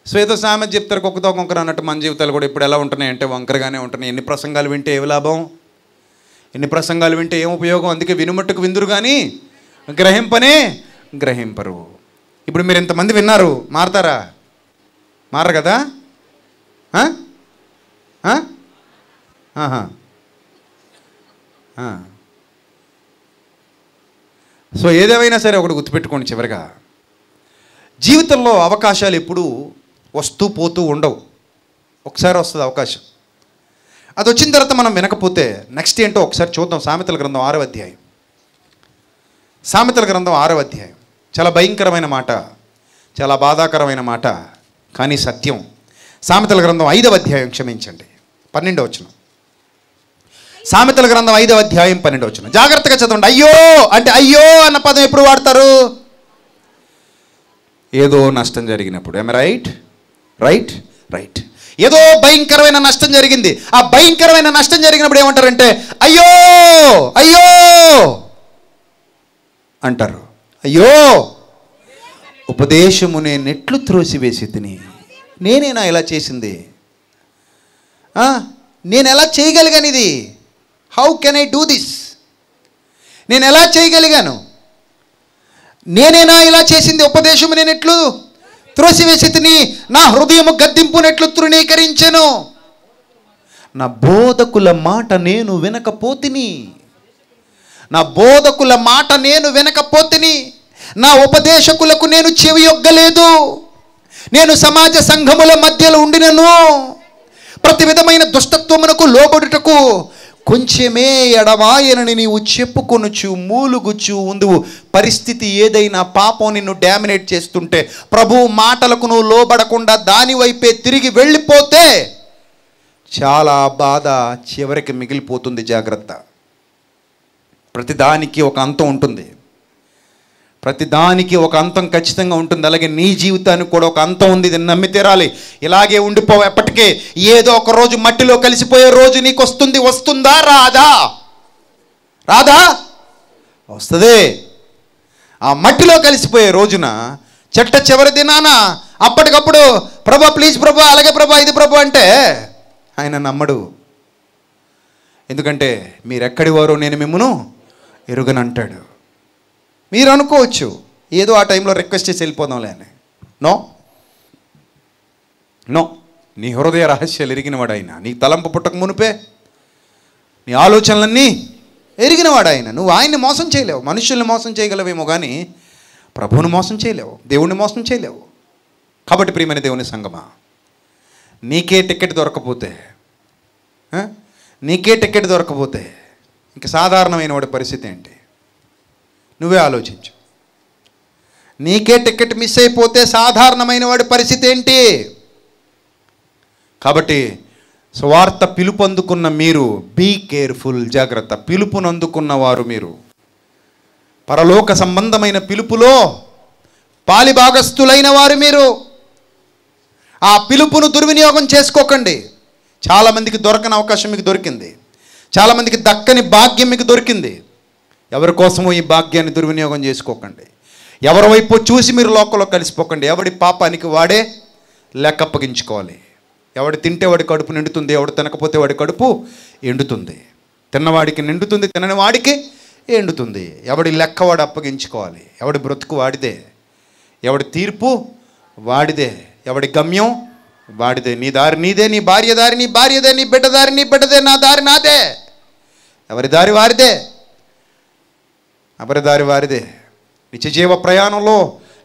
Speaker 1: శ్వేత సామె చెప్తారు కుక్కతో కొంకర అన్నట్టు మన జీవితాలు కూడా ఇప్పుడు ఎలా ఉంటున్నాయి అంటే వంకరగానే ఉంటున్నాయి ఎన్ని ప్రసంగాలు వింటే ఏమి లాభం ఎన్ని ప్రసంగాలు వింటే ఏం ఉపయోగం అందుకే వినుమట్టుకు విందురు కానీ గ్రహింపనే గ్రహింపరు ఇప్పుడు మీరు ఇంతమంది విన్నారు మారతారా మారరు కదా సో ఏదేమైనా సరే ఒకటి గుర్తుపెట్టుకోండి చివరిగా జీవితంలో అవకాశాలు ఎప్పుడూ వస్తూ పోతూ ఉండవు ఒకసారి వస్తుంది అవకాశం అది వచ్చిన తర్వాత మనం వినకపోతే నెక్స్ట్ ఏంటో ఒకసారి చూద్దాం సామెతల గ్రంథం ఆరవ అధ్యాయం సామెతల గ్రంథం ఆరవ అధ్యాయం చాలా భయంకరమైన మాట చాలా బాధాకరమైన మాట కానీ సత్యం సామెతల గ్రంథం ఐదవ అధ్యాయం క్షమించండి పన్నెండవ వచ్చిన సామెతల గ్రంథం ఐదవ అధ్యాయం పన్నెండవ వచ్చిన జాగ్రత్తగా చదవండి అయ్యో అంటే అయ్యో అన్న పదం ఎప్పుడు వాడతారు ఏదో నష్టం జరిగినప్పుడు ఎమ్ రైట్ రైట్ రైట్ ఏదో భయంకరమైన నష్టం జరిగింది ఆ భయంకరమైన నష్టం జరిగినప్పుడు ఏమంటారంటే అయ్యో అయ్యో అంటారు అయ్యో ఉపదేశము నేను నెట్లు త్రోసివేసి తిని నేనేనా ఇలా చేసింది నేను ఎలా చేయగలిగాను ఇది how can I do this నేను ఎలా చేయగలిగాను నేనేనా ఇలా చేసింది ఉపదేశం నేనెట్లు త్రోసివేసి తిని నా హృదయము గద్దింపునెట్లు తృణీకరించను నా బోధకుల మాట నేను వినకపోతిని నా బోధకుల మాట నేను వినకపోతిని నా ఉపదేశకులకు నేను చెవి ఒగ్గలేదు నేను సమాజ సంఘముల మధ్యలో ఉండినను ప్రతి విధమైన దుష్టత్వమునకు లోబడుటకు కొంచెమే ఎడవాయనని నీవు చెప్పుకొనుచు మూలుగుచు ఉందువు పరిస్థితి ఏదైనా పాపం నిన్ను డామినేట్ చేస్తుంటే ప్రభు మాటలకు నువ్వు లోబడకుండా దానివైపే తిరిగి వెళ్ళిపోతే చాలా బాధ చివరికి మిగిలిపోతుంది జాగ్రత్త ప్రతిదానికి ఒక అంతం ఉంటుంది ప్రతిదానికి ఒక అంతం ఖచ్చితంగా ఉంటుంది అలాగే నీ జీవితానికి కూడా ఒక అంతం ఉంది ఇది నమ్మి తీరాలి ఇలాగే ఉండిపోవ ఎప్పటికే ఏదో ఒక రోజు మట్టిలో కలిసిపోయే రోజు నీకు వస్తుంది వస్తుందా రాదా రాదా వస్తుంది ఆ మట్టిలో కలిసిపోయే రోజున చెట్ట చివరి దినాన అప్పటికప్పుడు ప్రభా ప్లీజ్ ప్రభా అలాగే ప్రభా ఇది ప్రభా అంటే ఆయన నమ్మడు ఎందుకంటే మీరెక్కడి వారో నేను మిమ్మను ఎరుగని అంటాడు మీరు అనుకోవచ్చు ఏదో ఆ టైంలో రిక్వెస్ట్ చేసి వెళ్ళిపోదాంలే అని నో నో నీ హృదయ రహస్యాలు ఎరిగినవాడు ఆయన నీ తలంపు పుట్టక మునిపే నీ ఆలోచనలన్నీ ఎరిగినవాడు ఆయన నువ్వు ఆయన్ని మోసం చేయలేవు మనుషుల్ని మోసం చేయగలవేమో కానీ ప్రభువుని మోసం చేయలేవు దేవుణ్ణి మోసం చేయలేవు కాబట్టి ప్రియమైన దేవుని సంగమా నీకే టికెట్ దొరకపోతే నీకే టికెట్ దొరకపోతే ఇంక సాధారణమైన వాడి పరిస్థితి ఏంటి నువ్వే ఆలోచించు నీకే టికెట్ మిస్ అయిపోతే సాధారణమైన వాడి పరిస్థితి ఏంటి కాబట్టి స్వార్థ పిలుపు అందుకున్న మీరు బీ కేర్ఫుల్ జాగ్రత్త పిలుపును అందుకున్న వారు మీరు పరలోక సంబంధమైన పిలుపులో పాలి భాగస్థులైన వారు మీరు ఆ పిలుపును దుర్వినియోగం చేసుకోకండి చాలామందికి దొరకని అవకాశం మీకు దొరికింది చాలామందికి దక్కని భాగ్యం మీకు దొరికింది ఎవరి కోసమో ఈ భాగ్యాన్ని దుర్వినియోగం చేసుకోకండి ఎవరి వైపు చూసి మీరు లోకంలో కలిసిపోకండి ఎవడి పాపానికి వాడే లెక్క అప్పగించుకోవాలి ఎవడు తింటే వాడి కడుపు నిండుతుంది ఎవడు తినకపోతే వాడి కడుపు ఎండుతుంది తిన్నవాడికి నిండుతుంది తినని వాడికి ఎండుతుంది ఎవడి లెక్క వాడు అప్పగించుకోవాలి ఎవడి బ్రతుకు వాడిదే ఎవడి తీర్పు వాడిదే ఎవడి గమ్యం వాడిదే నీ దారి నీదే నీ భార్య దారి నీ భార్యదే నీ బిడ్డ దారి నీ బిడ్డదే నా దారి నాదే ఎవరి దారి వారిదే ఎవరి దారి వారిదే జీవ ప్రయాణంలో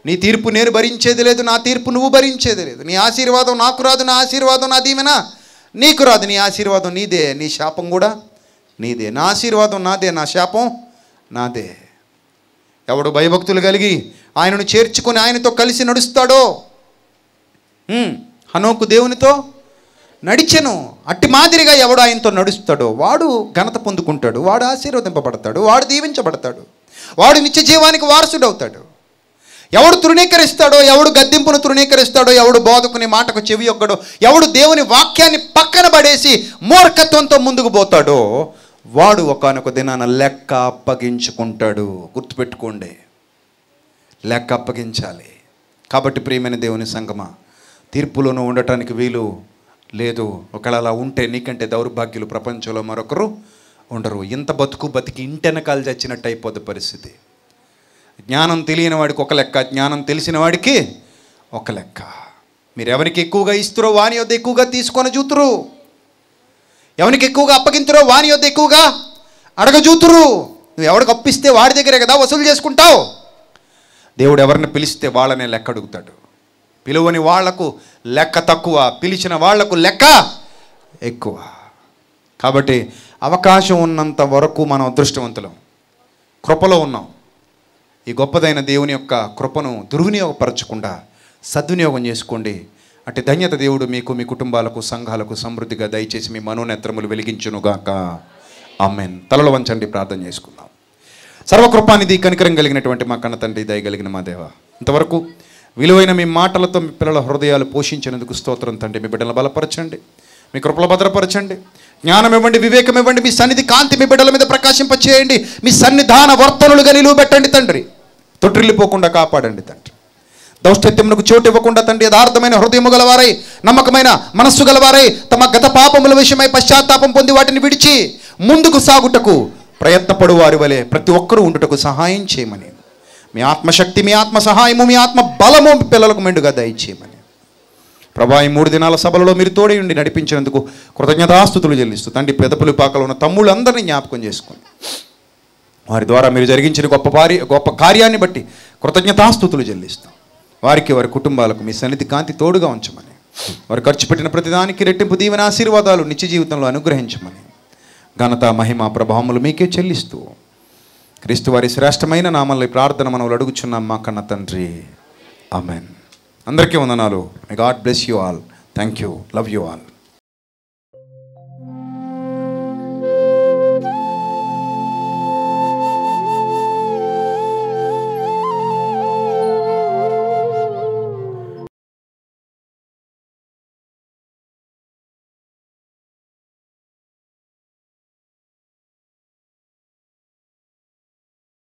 Speaker 1: నీ తీర్పు నేను భరించేది లేదు నా తీర్పు నువ్వు భరించేది లేదు నీ ఆశీర్వాదం నాకు రాదు నా ఆశీర్వాదం నా దీవెన నీకు రాదు నీ ఆశీర్వాదం నీదే నీ శాపం కూడా నీదే నా ఆశీర్వాదం నాదే నా శాపం నాదే ఎవడు భయభక్తులు కలిగి ఆయనను చేర్చుకొని ఆయనతో కలిసి నడుస్తాడో హనోకు దేవునితో నడిచెను అట్టి మాదిరిగా ఎవడు ఆయనతో నడుస్తాడో వాడు ఘనత పొందుకుంటాడు వాడు ఆశీర్వదింపబడతాడు వాడు దీవించబడతాడు వాడు నిత్య జీవానికి వారసుడవుతాడు ఎవడు తృణీకరిస్తాడో ఎవడు గద్దెంపును తృణీకరిస్తాడో ఎవడు బోధకుని మాటకు చెవి ఒక్కడో ఎవడు దేవుని వాక్యాన్ని పక్కన పడేసి మూర్ఖత్వంతో ముందుకు పోతాడో వాడు ఒకనొక దినాన లెక్క అప్పగించుకుంటాడు గుర్తుపెట్టుకోండి లెక్క అప్పగించాలి కాబట్టి ప్రియమైన దేవుని సంగమా తీర్పులోనూ ఉండటానికి వీలు లేదు ఒకవేళ అలా ఉంటే నీకంటే దౌర్భాగ్యులు ప్రపంచంలో మరొకరు ఉండరు ఇంత బతుకు బతికి ఇంటెనకాలు చచ్చినట్టు అయిపోద్ది పరిస్థితి జ్ఞానం తెలియని వాడికి ఒక లెక్క జ్ఞానం తెలిసిన వాడికి ఒక లెక్క మీరు ఎవరికి ఎక్కువగా ఇస్తురో వాని వద్ద ఎక్కువగా తీసుకొని చూతురు ఎవరికి ఎక్కువగా అప్పగించురో వాని వద్ద ఎక్కువగా అడగజూతురు నువ్వు ఎవరికి అప్పిస్తే వాడి దగ్గరే కదా వసూలు చేసుకుంటావు దేవుడు ఎవరిని పిలిస్తే వాళ్ళనే లెక్క అడుగుతాడు పిలువని వాళ్లకు లెక్క తక్కువ పిలిచిన వాళ్లకు లెక్క ఎక్కువ కాబట్టి అవకాశం ఉన్నంత వరకు మనం అదృష్టవంతులం కృపలో ఉన్నాం ఈ గొప్పదైన దేవుని యొక్క కృపను దుర్వినియోగపరచకుండా సద్వినియోగం చేసుకోండి అంటే ధన్యత దేవుడు మీకు మీ కుటుంబాలకు సంఘాలకు సమృద్ధిగా దయచేసి మీ మనోనేత్రములు వెలిగించునుగాక అమ్మెన్ తలలో వంచండి ప్రార్థన చేసుకుందాం సర్వకృపానిధి కనికరం కలిగినటువంటి మా కన్న తండ్రి దయగలిగిన మా దేవ ఇంతవరకు విలువైన మీ మాటలతో మీ పిల్లల హృదయాలు పోషించినందుకు స్తోత్రం తండ్రి మీ బిడ్డలను బలపరచండి మీ కృపల భద్రపరచండి జ్ఞానం ఇవ్వండి వివేకం ఇవ్వండి మీ సన్నిధి కాంతి మీ బిడ్డల మీద ప్రకాశింపచేయండి మీ సన్నిధాన వర్తనులుగా నిలువ పెట్టండి తండ్రి తొట్టిల్లిపోకుండా కాపాడండి తండ్రి దౌష్టిత్యమునకు చోటు ఇవ్వకుండా తండ్రి యథార్థమైన హృదయము గలవారై నమ్మకమైన మనస్సు గలవారై తమ గత పాపముల విషయమై పశ్చాత్తాపం పొంది వాటిని విడిచి ముందుకు సాగుటకు ప్రయత్నపడు వారి వలె ప్రతి ఒక్కరూ ఉండుటకు సహాయం చేయమని మీ ఆత్మశక్తి మీ ఆత్మ సహాయము మీ ఆత్మ బలము పిల్లలకు మెండుగా దయచేయమని ప్రభా ఈ మూడు దినాల సభలలో మీరు తోడే ఉండి నడిపించినందుకు కృతజ్ఞతాస్తుతులు చెల్లిస్తూ తండ్రి పెదపులి పాకలో ఉన్న తమ్ముళ్ళందరినీ జ్ఞాపకం చేసుకోండి వారి ద్వారా మీరు జరిగించిన గొప్ప వారి గొప్ప కార్యాన్ని బట్టి కృతజ్ఞతాస్తుతులు చెల్లిస్తాం వారికి వారి కుటుంబాలకు మీ సన్నిధి కాంతి తోడుగా ఉంచమని వారు ఖర్చు పెట్టిన ప్రతిదానికి రెట్టింపు దీవెన ఆశీర్వాదాలు నిత్య జీవితంలో అనుగ్రహించమని ఘనత మహిమ ప్రభావములు మీకే చెల్లిస్తూ క్రీస్తు వారి శ్రేష్టమైన నామల్ని ప్రార్థన మనం అడుగుచున్నాం మా కన్న తండ్రి ఆమెన్ అందరికీ వందనాలు I God bless you all thank you love you all